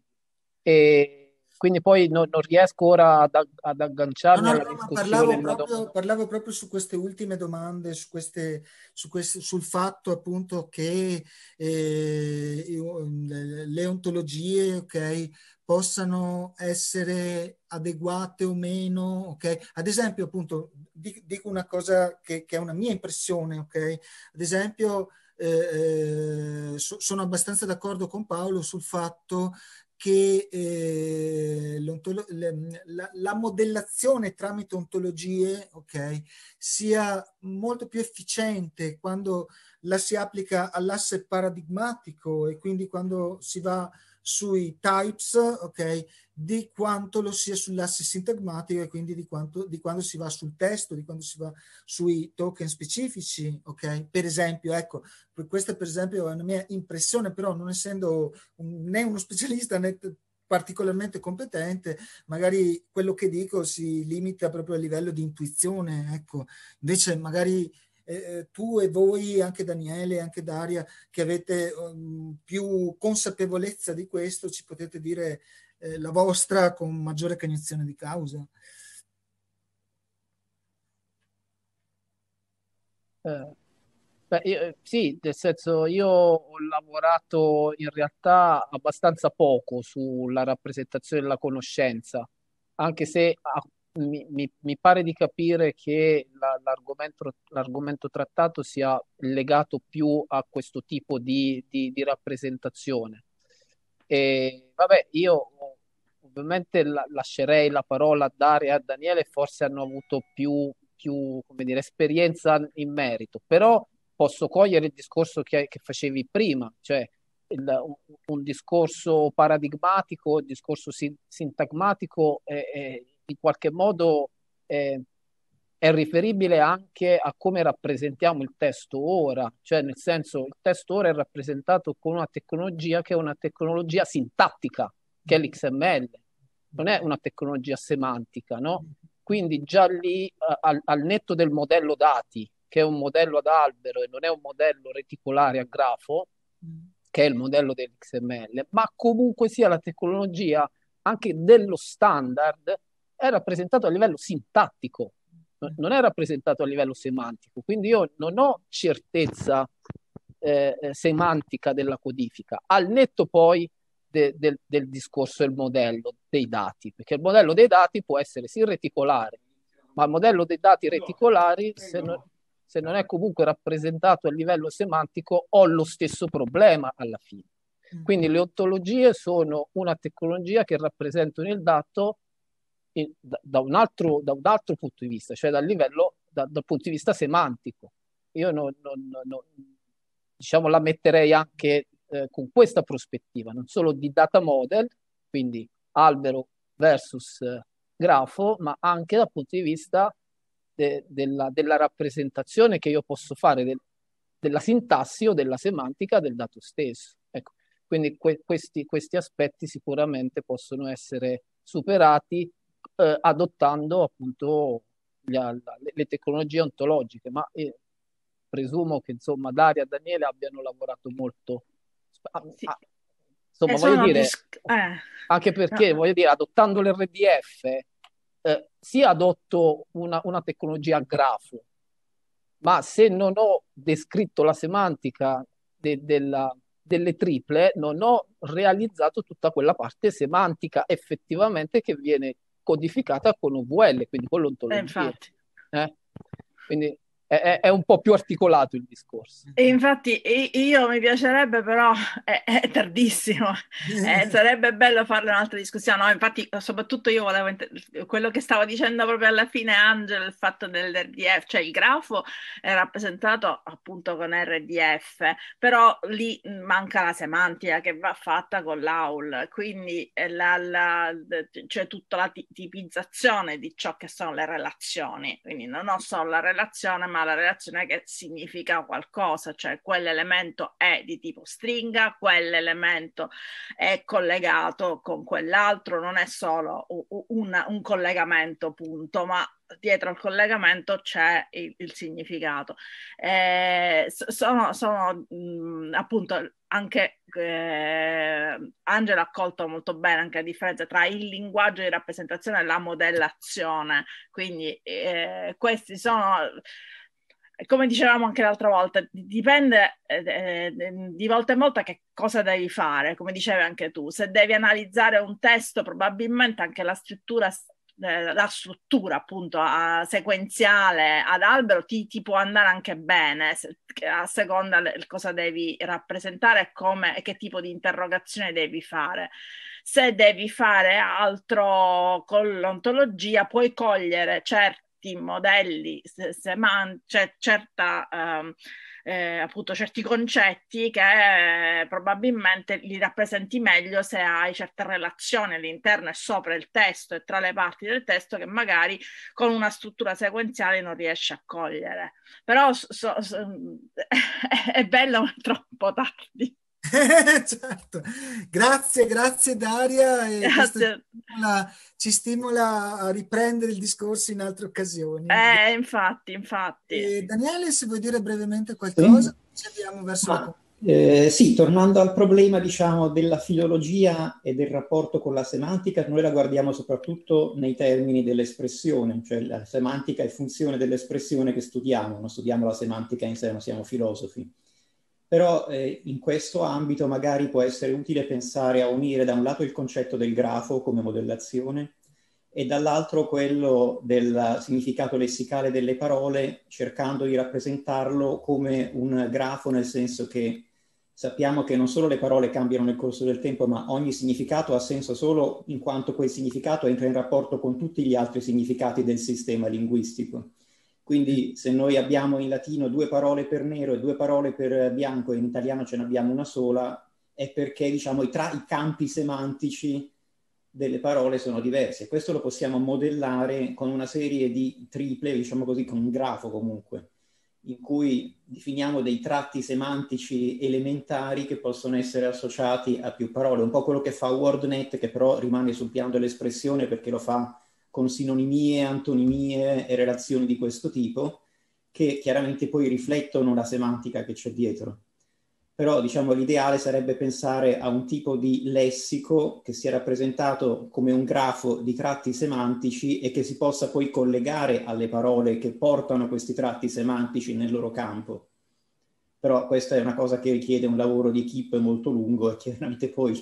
E quindi poi non, non riesco ora ad, ad agganciarmi no, no, alla no, parlavo, proprio, parlavo, proprio, su queste ultime domande, su queste, su queste, sul fatto appunto che eh, mm, le ontologie ok, possano essere adeguate o meno. ok? Ad esempio, appunto, dico una cosa che, che è una mia impressione, ok? ad esempio eh, eh, so, sono abbastanza d'accordo con Paolo sul fatto che eh, la, la, modellazione tramite ontologie okay, sia molto più efficiente quando la si applica all'asse paradigmatico e quindi quando si va sui types okay, di quanto lo sia sull'asse sintagmatico e quindi di, quanto, di quando si va sul testo, di quando si va sui token specifici. Okay? Per esempio, ecco, questa per esempio è una mia impressione, però non essendo un, né uno specialista né particolarmente competente, magari quello che dico si limita proprio a livello di intuizione, ecco. Invece magari eh, tu e voi, anche Daniele, anche Daria, che avete um, più consapevolezza di questo, ci potete dire eh, la vostra con maggiore cognizione di causa. Eh, beh, io, eh, sì, nel senso io ho lavorato in realtà abbastanza poco sulla rappresentazione della conoscenza, anche se a mi, mi, pare di capire che la, l'argomento, l'argomento, trattato sia legato più a questo tipo di, di, di rappresentazione. E, vabbè, io ovviamente la, lascerei la parola a Daria e a Daniele, forse hanno avuto più, più dire, esperienza in merito, però posso cogliere il discorso che, che facevi prima, cioè il, un, un, discorso paradigmatico, un discorso sin, sintagmatico. Eh, eh, in qualche modo eh, è riferibile anche a come rappresentiamo il testo ora, cioè nel senso il testo ora è rappresentato con una tecnologia che è una tecnologia sintattica, che è l'XML, non è una tecnologia semantica, no? Quindi già lì eh, al, al netto del modello dati, che è un modello ad albero e non è un modello reticolare a grafo, che è il modello dell'XML, ma comunque sia la tecnologia anche dello standard è rappresentato a livello sintattico, mm. non è rappresentato a livello semantico. Quindi io non ho certezza eh, eh semantica della codifica, al netto poi de, del, del discorso del modello dei dati, perché il modello dei dati può essere sì reticolare, ma il modello dei dati reticolari, se non, se non è comunque rappresentato a livello semantico, ho lo stesso problema alla fine. Mm. Quindi le ontologie sono una tecnologia che rappresentano il dato da, da, un altro, da, un altro, punto di vista, cioè dal livello, da, dal punto di vista semantico. Io non, non, non diciamo, la metterei anche eh, con questa prospettiva, non solo di data model, quindi albero versus eh, grafo, ma anche dal punto di vista de, della, della, rappresentazione che io posso fare del, della sintassi o della semantica del dato stesso. Ecco, quindi que- questi, questi, aspetti sicuramente possono essere superati eh, adottando appunto la, la, le tecnologie ontologiche, ma eh, presumo che insomma Daria e Daniele abbiano lavorato molto. Ah, sì. ah, insomma, eh, voglio dire, disc- eh. anche perché ah, ah. voglio dire, adottando l'RDF eh, si adotto una, una tecnologia a grafo, ma se non ho descritto la semantica de, della, delle triple, non ho realizzato tutta quella parte semantica effettivamente che viene codificata con OVL, quindi con l'ontologia. Eh, infatti. Eh? Quindi è, è, un po' più articolato il discorso. E infatti io mi piacerebbe, però è, è tardissimo, eh, sarebbe bello farle un'altra discussione. No, infatti, soprattutto io volevo inter- quello che stavo dicendo proprio alla fine Angel, il fatto dell'RDF, cioè il grafo è rappresentato appunto con RDF, però lì manca la semantica che va fatta con l'AUL, quindi la, la, c'è cioè, tutta la t- tipizzazione di ciò che sono le relazioni, quindi non ho solo la relazione, ma ma la relazione che significa qualcosa, cioè quell'elemento è di tipo stringa, quell'elemento è collegato con quell'altro, non è solo un, un collegamento, punto, ma dietro al collegamento c'è il, il significato. Eh, sono, sono mh, mm, appunto anche eh, Angela ha colto molto bene anche la differenza tra il linguaggio di rappresentazione e la modellazione. Quindi eh, questi sono come dicevamo anche l'altra volta, dipende eh, eh, eh, di volta in volta che cosa devi fare, come dicevi anche tu, se devi analizzare un testo probabilmente anche la struttura, eh, la struttura appunto a, sequenziale ad albero ti, ti, può andare anche bene se, a seconda di cosa devi rappresentare e, come, e che tipo di interrogazione devi fare se devi fare altro con l'ontologia, puoi cogliere certi certi modelli, semantici, cioè, certa, ehm, eh, appunto, certi concetti che eh, probabilmente li rappresenti meglio se hai certe relazioni all'interno e sopra il testo e tra le parti del testo che magari con una struttura sequenziale non riesci a cogliere. Però so, so, è bello, ma troppo tardi. certo. Grazie, grazie Daria. Grazie. Ci, stimola, ci stimola a riprendere il discorso in altre occasioni. Eh, infatti, infatti. E Daniele, se vuoi dire brevemente qualcosa, sì. ci abbiamo verso Ma, la eh, Sì, tornando al problema, diciamo, della filologia e del rapporto con la semantica, noi la guardiamo soprattutto nei termini dell'espressione, cioè la semantica è funzione dell'espressione che studiamo, non studiamo la semantica in sé, non siamo filosofi però eh, in questo ambito magari può essere utile pensare a unire da un lato il concetto del grafo come modellazione e dall'altro quello del significato lessicale delle parole, cercando di rappresentarlo come un grafo nel senso che sappiamo che non solo le parole cambiano nel corso del tempo, ma ogni significato ha senso solo in quanto quel significato entra in rapporto con tutti gli altri significati del sistema linguistico. Quindi se noi abbiamo in latino due parole per nero e due parole per eh, bianco e in italiano ce n'abbiamo una sola, è perché diciamo, i, tra- i campi semantici delle parole sono diverse. Questo lo possiamo modellare con una serie di triple, diciamo così, con un grafo comunque, in cui definiamo dei tratti semantici elementari che possono essere associati a più parole, un po' quello che fa WordNet, che però rimane sul piano dell'espressione perché lo fa con sinonimie, antonimie e relazioni di questo tipo, che chiaramente poi riflettono la semantica che c'è dietro. Però diciamo l'ideale sarebbe pensare a un tipo di lessico che sia rappresentato come un grafo di tratti semantici e che si possa poi collegare alle parole che portano questi tratti semantici nel loro campo. Però questa è una cosa che richiede un lavoro di equip molto lungo e chiaramente poi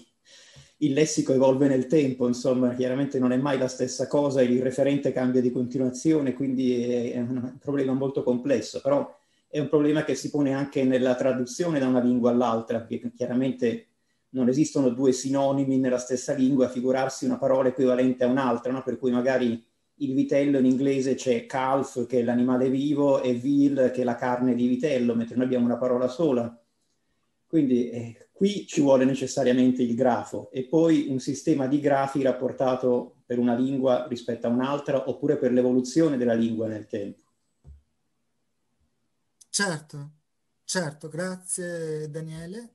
il lessico evolve nel tempo, insomma, chiaramente non è mai la stessa cosa, il referente cambia di continuazione, quindi è, è un problema molto complesso, però è un problema che si pone anche nella traduzione da una lingua all'altra, perché chiaramente non esistono due sinonimi nella stessa lingua, figurarsi una parola equivalente a un'altra, no? per cui magari il vitello in inglese c'è calf, che è l'animale vivo, e vil, che è la carne di vitello, mentre noi abbiamo una parola sola quindi eh, qui ci vuole necessariamente il grafo e poi un sistema di grafi rapportato per una lingua rispetto a un'altra oppure per l'evoluzione della lingua nel tempo. Certo, certo, grazie Daniele.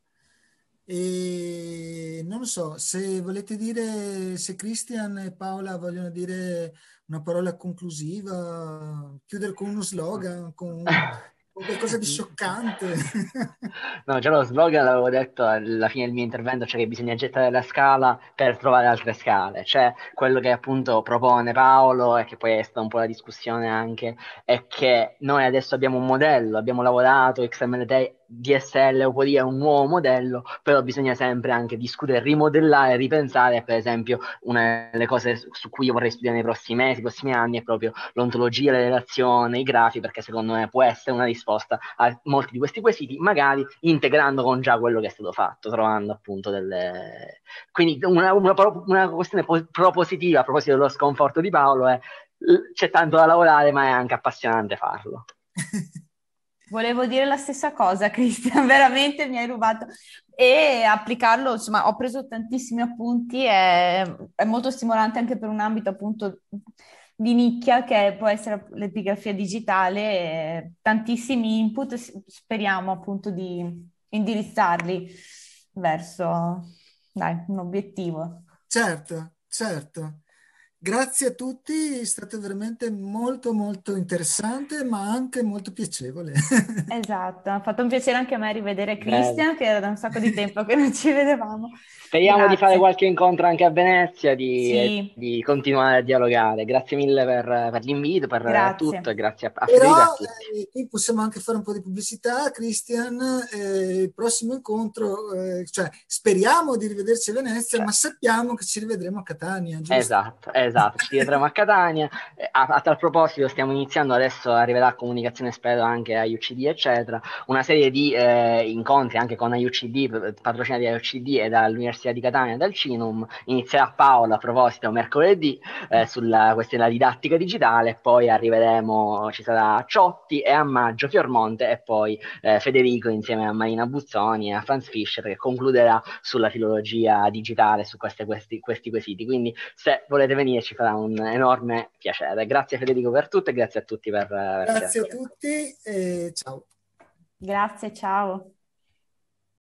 E non so se volete dire, se Cristian e Paola vogliono dire una parola conclusiva, chiudere con uno slogan, con qualcosa di scioccante. no, già lo slogan l'avevo detto alla fine del mio intervento, cioè che bisogna gettare la scala per trovare altre scale. Cioè, quello che appunto propone Paolo e che poi è stata un po' la discussione anche, è che noi adesso abbiamo un modello, abbiamo lavorato XML Day DSL o è un nuovo modello, però bisogna sempre anche discutere, rimodellare, ripensare, per esempio, una delle cose su cui io vorrei studiare nei prossimi mesi, nei prossimi anni è proprio l'ontologia, la relazione, i grafi, perché secondo me può essere una risposta a molti di questi quesiti, magari integrando con già quello che è stato fatto, trovando appunto delle... Quindi una, una, una questione po- propositiva a proposito dello sconforto di Paolo è c'è tanto da lavorare, ma è anche appassionante farlo. Volevo dire la stessa cosa, Cristian, veramente mi hai rubato. E applicarlo, insomma, ho preso tantissimi appunti, è, è molto stimolante anche per un ambito appunto di nicchia che può essere l'epigrafia digitale, tantissimi input, speriamo appunto di indirizzarli verso dai, un obiettivo. Certo, certo. Grazie a tutti, è stato veramente molto molto interessante ma anche molto piacevole. Esatto, ha fatto un piacere anche a me rivedere Christian Bello. che era da un sacco di tempo che non ci vedevamo. Speriamo grazie. di fare qualche incontro anche a Venezia, di, sì. di continuare a dialogare. Grazie mille per, per l'invito, per grazie. tutto e grazie a, a Però, a Eh, qui possiamo anche fare un po' di pubblicità, Christian. Eh, il prossimo incontro, eh, cioè speriamo di rivederci a Venezia, sì. ma sappiamo che ci rivedremo a Catania. Giusto? Esatto, esatto, ci rivedremo a Catania. Eh, a, a, tal proposito stiamo iniziando adesso, arriverà comunicazione spero anche a UCD eccetera, una serie di eh, incontri anche con IUCD, eh, patrocinati da UCD e dall'Università all'Università di Catania dal Cinum, inizierà Paolo a proposito mercoledì eh, sulla questione della didattica digitale, poi arriveremo, ci sarà Ciotti e a maggio Fiormonte e poi eh, Federico insieme a Marina Buzzoni e a Franz Fischer che concluderà sulla filologia digitale, su queste, questi, questi quesiti. Quindi se volete venire ci farà un enorme piacere. Grazie Federico per tutto e grazie a tutti per... per eh, grazie a tutti e ciao. Grazie, ciao.